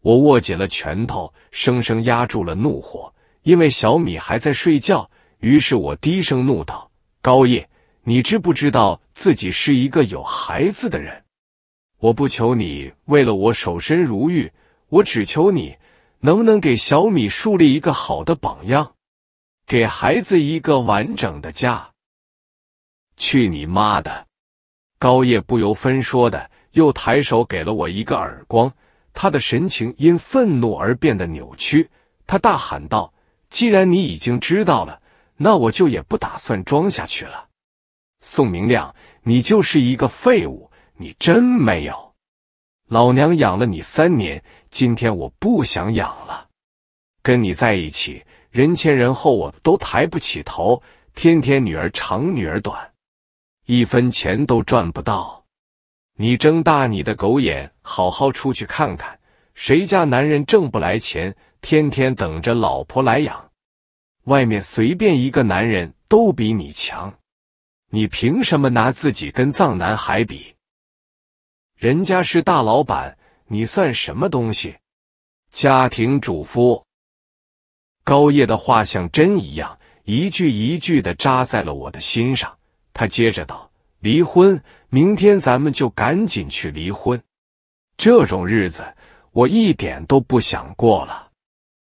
我握紧了拳头，生生压住了怒火，因为小米还在睡觉。于是我低声怒道：“高叶，你知不知道自己是一个有孩子的人？我不求你为了我守身如玉，我只求你能不能给小米树立一个好的榜样，给孩子一个完整的家。”去你妈的！高叶不由分说的又抬手给了我一个耳光。他的神情因愤怒而变得扭曲，他大喊道：“既然你已经知道了，那我就也不打算装下去了。宋明亮，你就是一个废物，你真没有！老娘养了你三年，今天我不想养了。跟你在一起，人前人后我都抬不起头，天天女儿长女儿短，一分钱都赚不到。”你睁大你的狗眼，好好出去看看，谁家男人挣不来钱，天天等着老婆来养？外面随便一个男人都比你强，你凭什么拿自己跟藏南海比？人家是大老板，你算什么东西？家庭主妇。高叶的话像针一样，一句一句的扎在了我的心上。他接着道。离婚，明天咱们就赶紧去离婚。这种日子我一点都不想过了。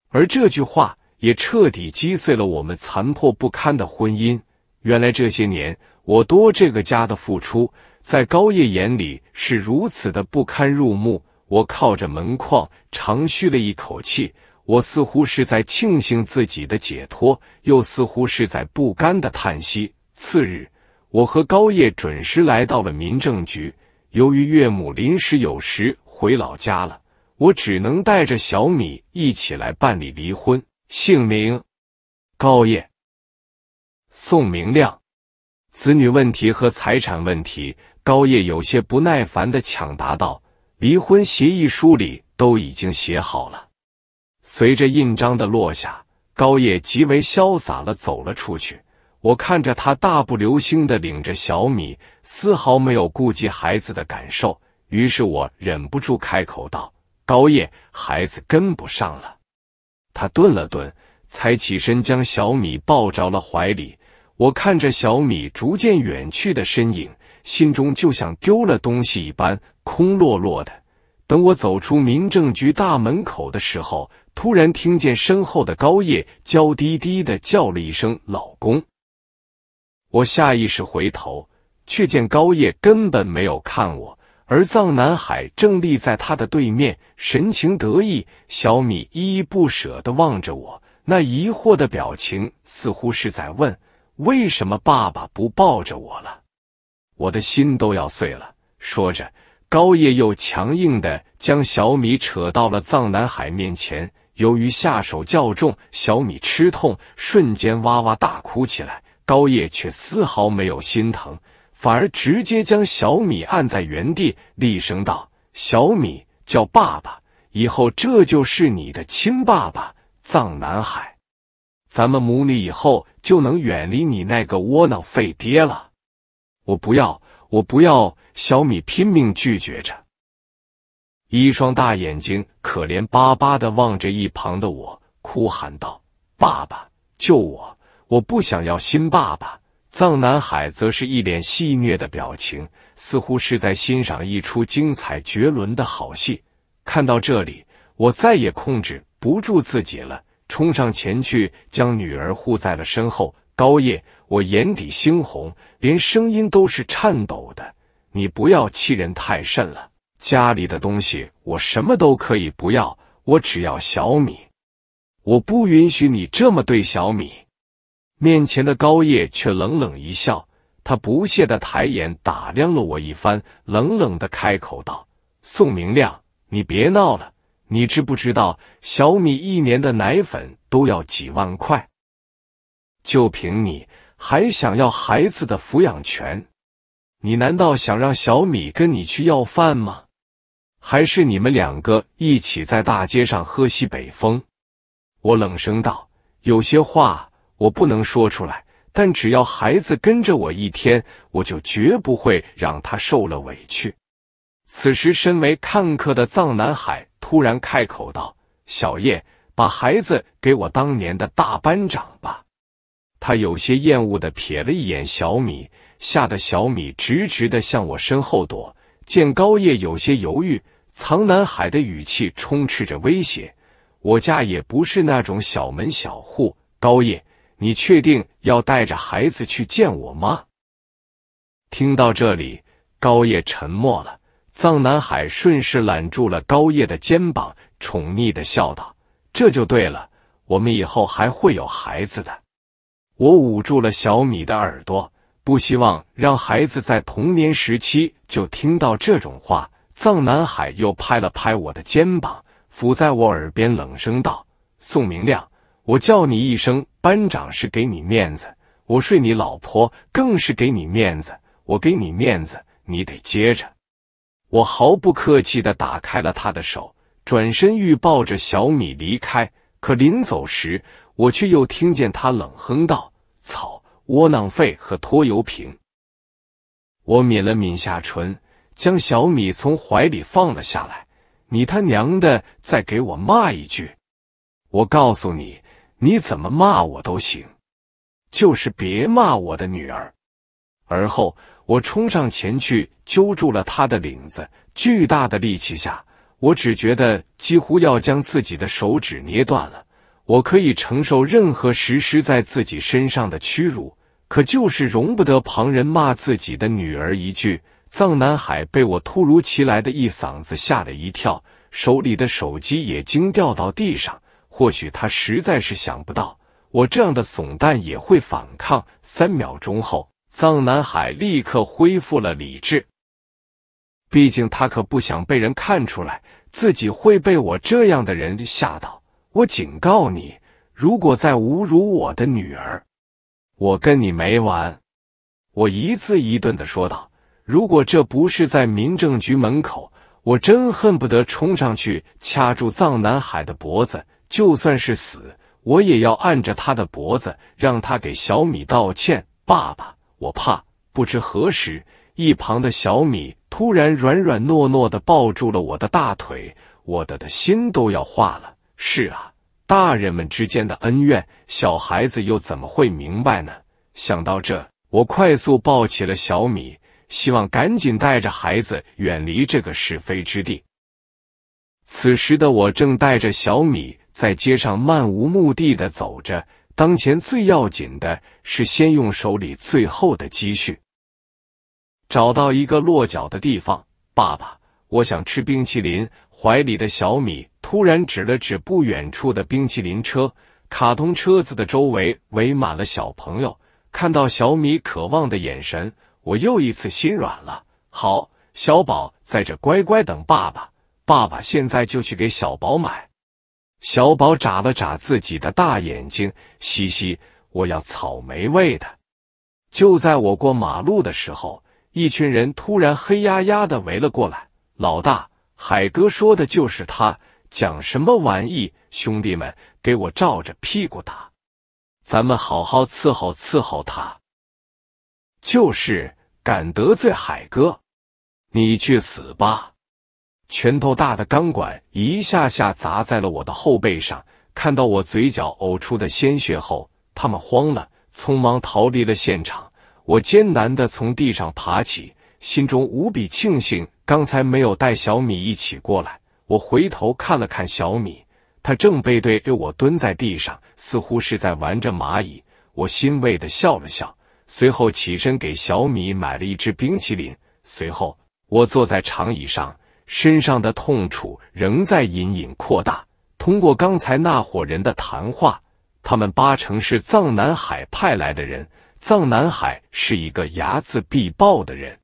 而这句话也彻底击碎了我们残破不堪的婚姻。原来这些年我多这个家的付出，在高叶眼里是如此的不堪入目。我靠着门框长吁了一口气，我似乎是在庆幸自己的解脱，又似乎是在不甘的叹息。次日。我和高叶准时来到了民政局。由于岳母临时有事回老家了，我只能带着小米一起来办理离婚。姓名：高叶，宋明亮。子女问题和财产问题，高叶有些不耐烦的抢答道：“离婚协议书里都已经写好了。”随着印章的落下，高叶极为潇洒的走了出去。我看着他大步流星的领着小米，丝毫没有顾及孩子的感受。于是我忍不住开口道：“高叶，孩子跟不上了。”他顿了顿，才起身将小米抱着了怀里。我看着小米逐渐远去的身影，心中就像丢了东西一般，空落落的。等我走出民政局大门口的时候，突然听见身后的高叶娇滴滴的叫了一声“老公”。我下意识回头，却见高叶根本没有看我，而藏南海正立在他的对面，神情得意。小米依依不舍的望着我，那疑惑的表情似乎是在问：为什么爸爸不抱着我了？我的心都要碎了。说着，高叶又强硬的将小米扯到了藏南海面前，由于下手较重，小米吃痛，瞬间哇哇大哭起来。高叶却丝毫没有心疼，反而直接将小米按在原地，厉声道：“小米，叫爸爸！以后这就是你的亲爸爸，藏南海。咱们母女以后就能远离你那个窝囊废爹了。”“我不要！我不要！”小米拼命拒绝着，一双大眼睛可怜巴巴的望着一旁的我，哭喊道：“爸爸，救我！”我不想要新爸爸，藏南海则是一脸戏谑的表情，似乎是在欣赏一出精彩绝伦的好戏。看到这里，我再也控制不住自己了，冲上前去将女儿护在了身后。高叶，我眼底猩红，连声音都是颤抖的。你不要欺人太甚了！家里的东西我什么都可以不要，我只要小米。我不允许你这么对小米。面前的高叶却冷冷一笑，他不屑的抬眼打量了我一番，冷冷的开口道：“宋明亮，你别闹了，你知不知道小米一年的奶粉都要几万块？就凭你还想要孩子的抚养权？你难道想让小米跟你去要饭吗？还是你们两个一起在大街上喝西北风？”我冷声道：“有些话。”我不能说出来，但只要孩子跟着我一天，我就绝不会让他受了委屈。此时，身为看客的藏南海突然开口道：“小叶，把孩子给我当年的大班长吧。”他有些厌恶的瞥了一眼小米，吓得小米直直的向我身后躲。见高叶有些犹豫，藏南海的语气充斥着威胁：“我家也不是那种小门小户。”高叶。你确定要带着孩子去见我吗？”听到这里，高叶沉默了。藏南海顺势揽住了高叶的肩膀，宠溺的笑道：“这就对了，我们以后还会有孩子的。”我捂住了小米的耳朵，不希望让孩子在童年时期就听到这种话。藏南海又拍了拍我的肩膀，伏在我耳边冷声道：“宋明亮。”我叫你一声班长是给你面子，我睡你老婆更是给你面子。我给你面子，你得接着。我毫不客气的打开了他的手，转身欲抱着小米离开，可临走时，我却又听见他冷哼道：“操，窝囊废和拖油瓶。”我抿了抿下唇，将小米从怀里放了下来。你他娘的再给我骂一句，我告诉你。你怎么骂我都行，就是别骂我的女儿。而后，我冲上前去，揪住了他的领子。巨大的力气下，我只觉得几乎要将自己的手指捏断了。我可以承受任何实施在自己身上的屈辱，可就是容不得旁人骂自己的女儿一句。藏南海被我突如其来的一嗓子吓了一跳，手里的手机也惊掉到地上。或许他实在是想不到，我这样的怂蛋也会反抗。三秒钟后，藏南海立刻恢复了理智。毕竟他可不想被人看出来自己会被我这样的人吓到。我警告你，如果再侮辱我的女儿，我跟你没完！我一字一顿的说道：“如果这不是在民政局门口，我真恨不得冲上去掐住藏南海的脖子。”就算是死，我也要按着他的脖子，让他给小米道歉。爸爸，我怕。不知何时，一旁的小米突然软软糯糯的抱住了我的大腿，我的的心都要化了。是啊，大人们之间的恩怨，小孩子又怎么会明白呢？想到这，我快速抱起了小米，希望赶紧带着孩子远离这个是非之地。此时的我正带着小米。在街上漫无目的的走着，当前最要紧的是先用手里最后的积蓄找到一个落脚的地方。爸爸，我想吃冰淇淋。怀里的小米突然指了指不远处的冰淇淋车，卡通车子的周围围满了小朋友。看到小米渴望的眼神，我又一次心软了。好，小宝在这乖乖等爸爸，爸爸现在就去给小宝买。小宝眨了眨自己的大眼睛，嘻嘻，我要草莓味的。就在我过马路的时候，一群人突然黑压压的围了过来。老大，海哥说的就是他，讲什么玩意？兄弟们，给我照着屁股打！咱们好好伺候伺候他。就是，敢得罪海哥，你去死吧！拳头大的钢管一下下砸在了我的后背上，看到我嘴角呕出的鲜血后，他们慌了，匆忙逃离了现场。我艰难的从地上爬起，心中无比庆幸刚才没有带小米一起过来。我回头看了看小米，他正背对着我蹲在地上，似乎是在玩着蚂蚁。我欣慰的笑了笑，随后起身给小米买了一支冰淇淋。随后，我坐在长椅上。身上的痛楚仍在隐隐扩大。通过刚才那伙人的谈话，他们八成是藏南海派来的人。藏南海是一个睚眦必报的人。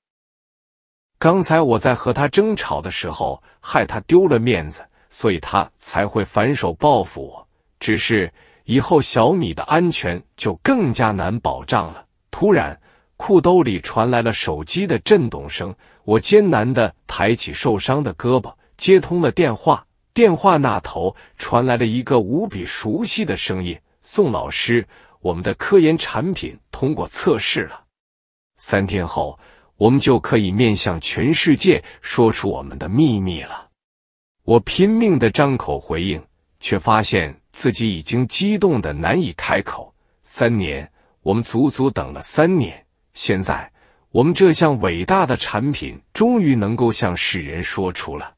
刚才我在和他争吵的时候，害他丢了面子，所以他才会反手报复我。只是以后小米的安全就更加难保障了。突然，裤兜里传来了手机的震动声。我艰难的抬起受伤的胳膊，接通了电话。电话那头传来了一个无比熟悉的声音：“宋老师，我们的科研产品通过测试了，三天后我们就可以面向全世界说出我们的秘密了。”我拼命的张口回应，却发现自己已经激动的难以开口。三年，我们足足等了三年，现在。我们这项伟大的产品终于能够向世人说出了。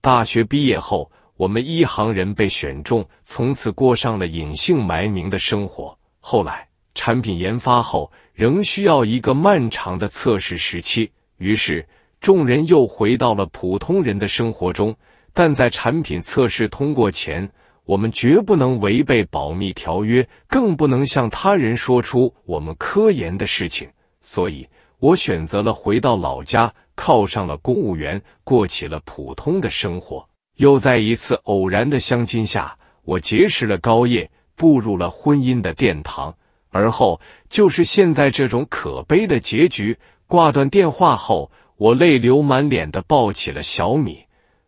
大学毕业后，我们一行人被选中，从此过上了隐姓埋名的生活。后来，产品研发后仍需要一个漫长的测试时期，于是众人又回到了普通人的生活中。但在产品测试通过前，我们绝不能违背保密条约，更不能向他人说出我们科研的事情。所以，我选择了回到老家，考上了公务员，过起了普通的生活。又在一次偶然的相亲下，我结识了高叶，步入了婚姻的殿堂。而后，就是现在这种可悲的结局。挂断电话后，我泪流满脸的抱起了小米。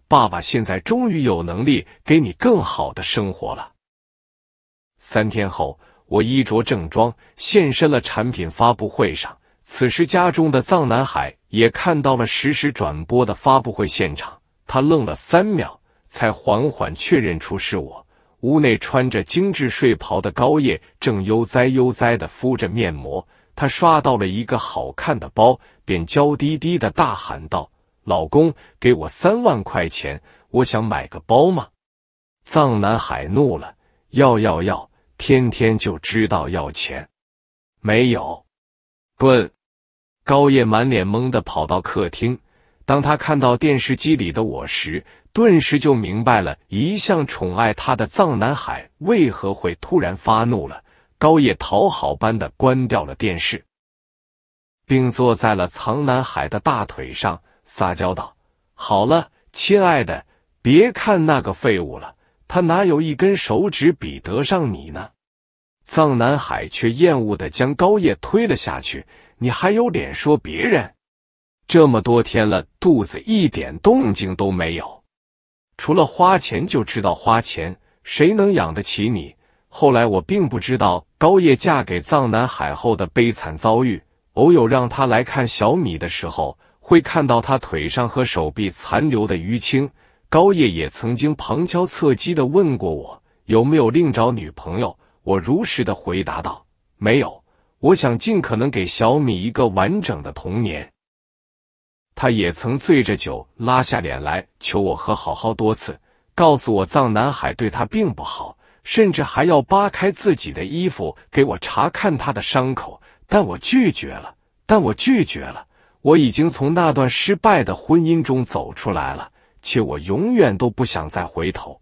爸爸，现在终于有能力给你更好的生活了。三天后，我衣着正装，现身了产品发布会上。此时，家中的藏南海也看到了实时转播的发布会现场。他愣了三秒，才缓缓确认出是我。屋内穿着精致睡袍的高叶正悠哉悠哉的敷着面膜。他刷到了一个好看的包，便娇滴滴的大喊道：“老公，给我三万块钱，我想买个包吗？”藏南海怒了：“要要要！天天就知道要钱，没有，滚！”高叶满脸懵的跑到客厅，当他看到电视机里的我时，顿时就明白了，一向宠爱他的藏南海为何会突然发怒了。高叶讨好般的关掉了电视，并坐在了藏南海的大腿上，撒娇道：“好了，亲爱的，别看那个废物了，他哪有一根手指比得上你呢？”藏南海却厌恶的将高叶推了下去。你还有脸说别人？这么多天了，肚子一点动静都没有，除了花钱就知道花钱，谁能养得起你？后来我并不知道高叶嫁给藏南海后的悲惨遭遇，偶有让他来看小米的时候，会看到他腿上和手臂残留的淤青。高叶也曾经旁敲侧击的问过我有没有另找女朋友，我如实的回答道：没有。我想尽可能给小米一个完整的童年。他也曾醉着酒拉下脸来求我和好好多次，告诉我藏南海对他并不好，甚至还要扒开自己的衣服给我查看他的伤口，但我拒绝了。但我拒绝了。我已经从那段失败的婚姻中走出来了，且我永远都不想再回头。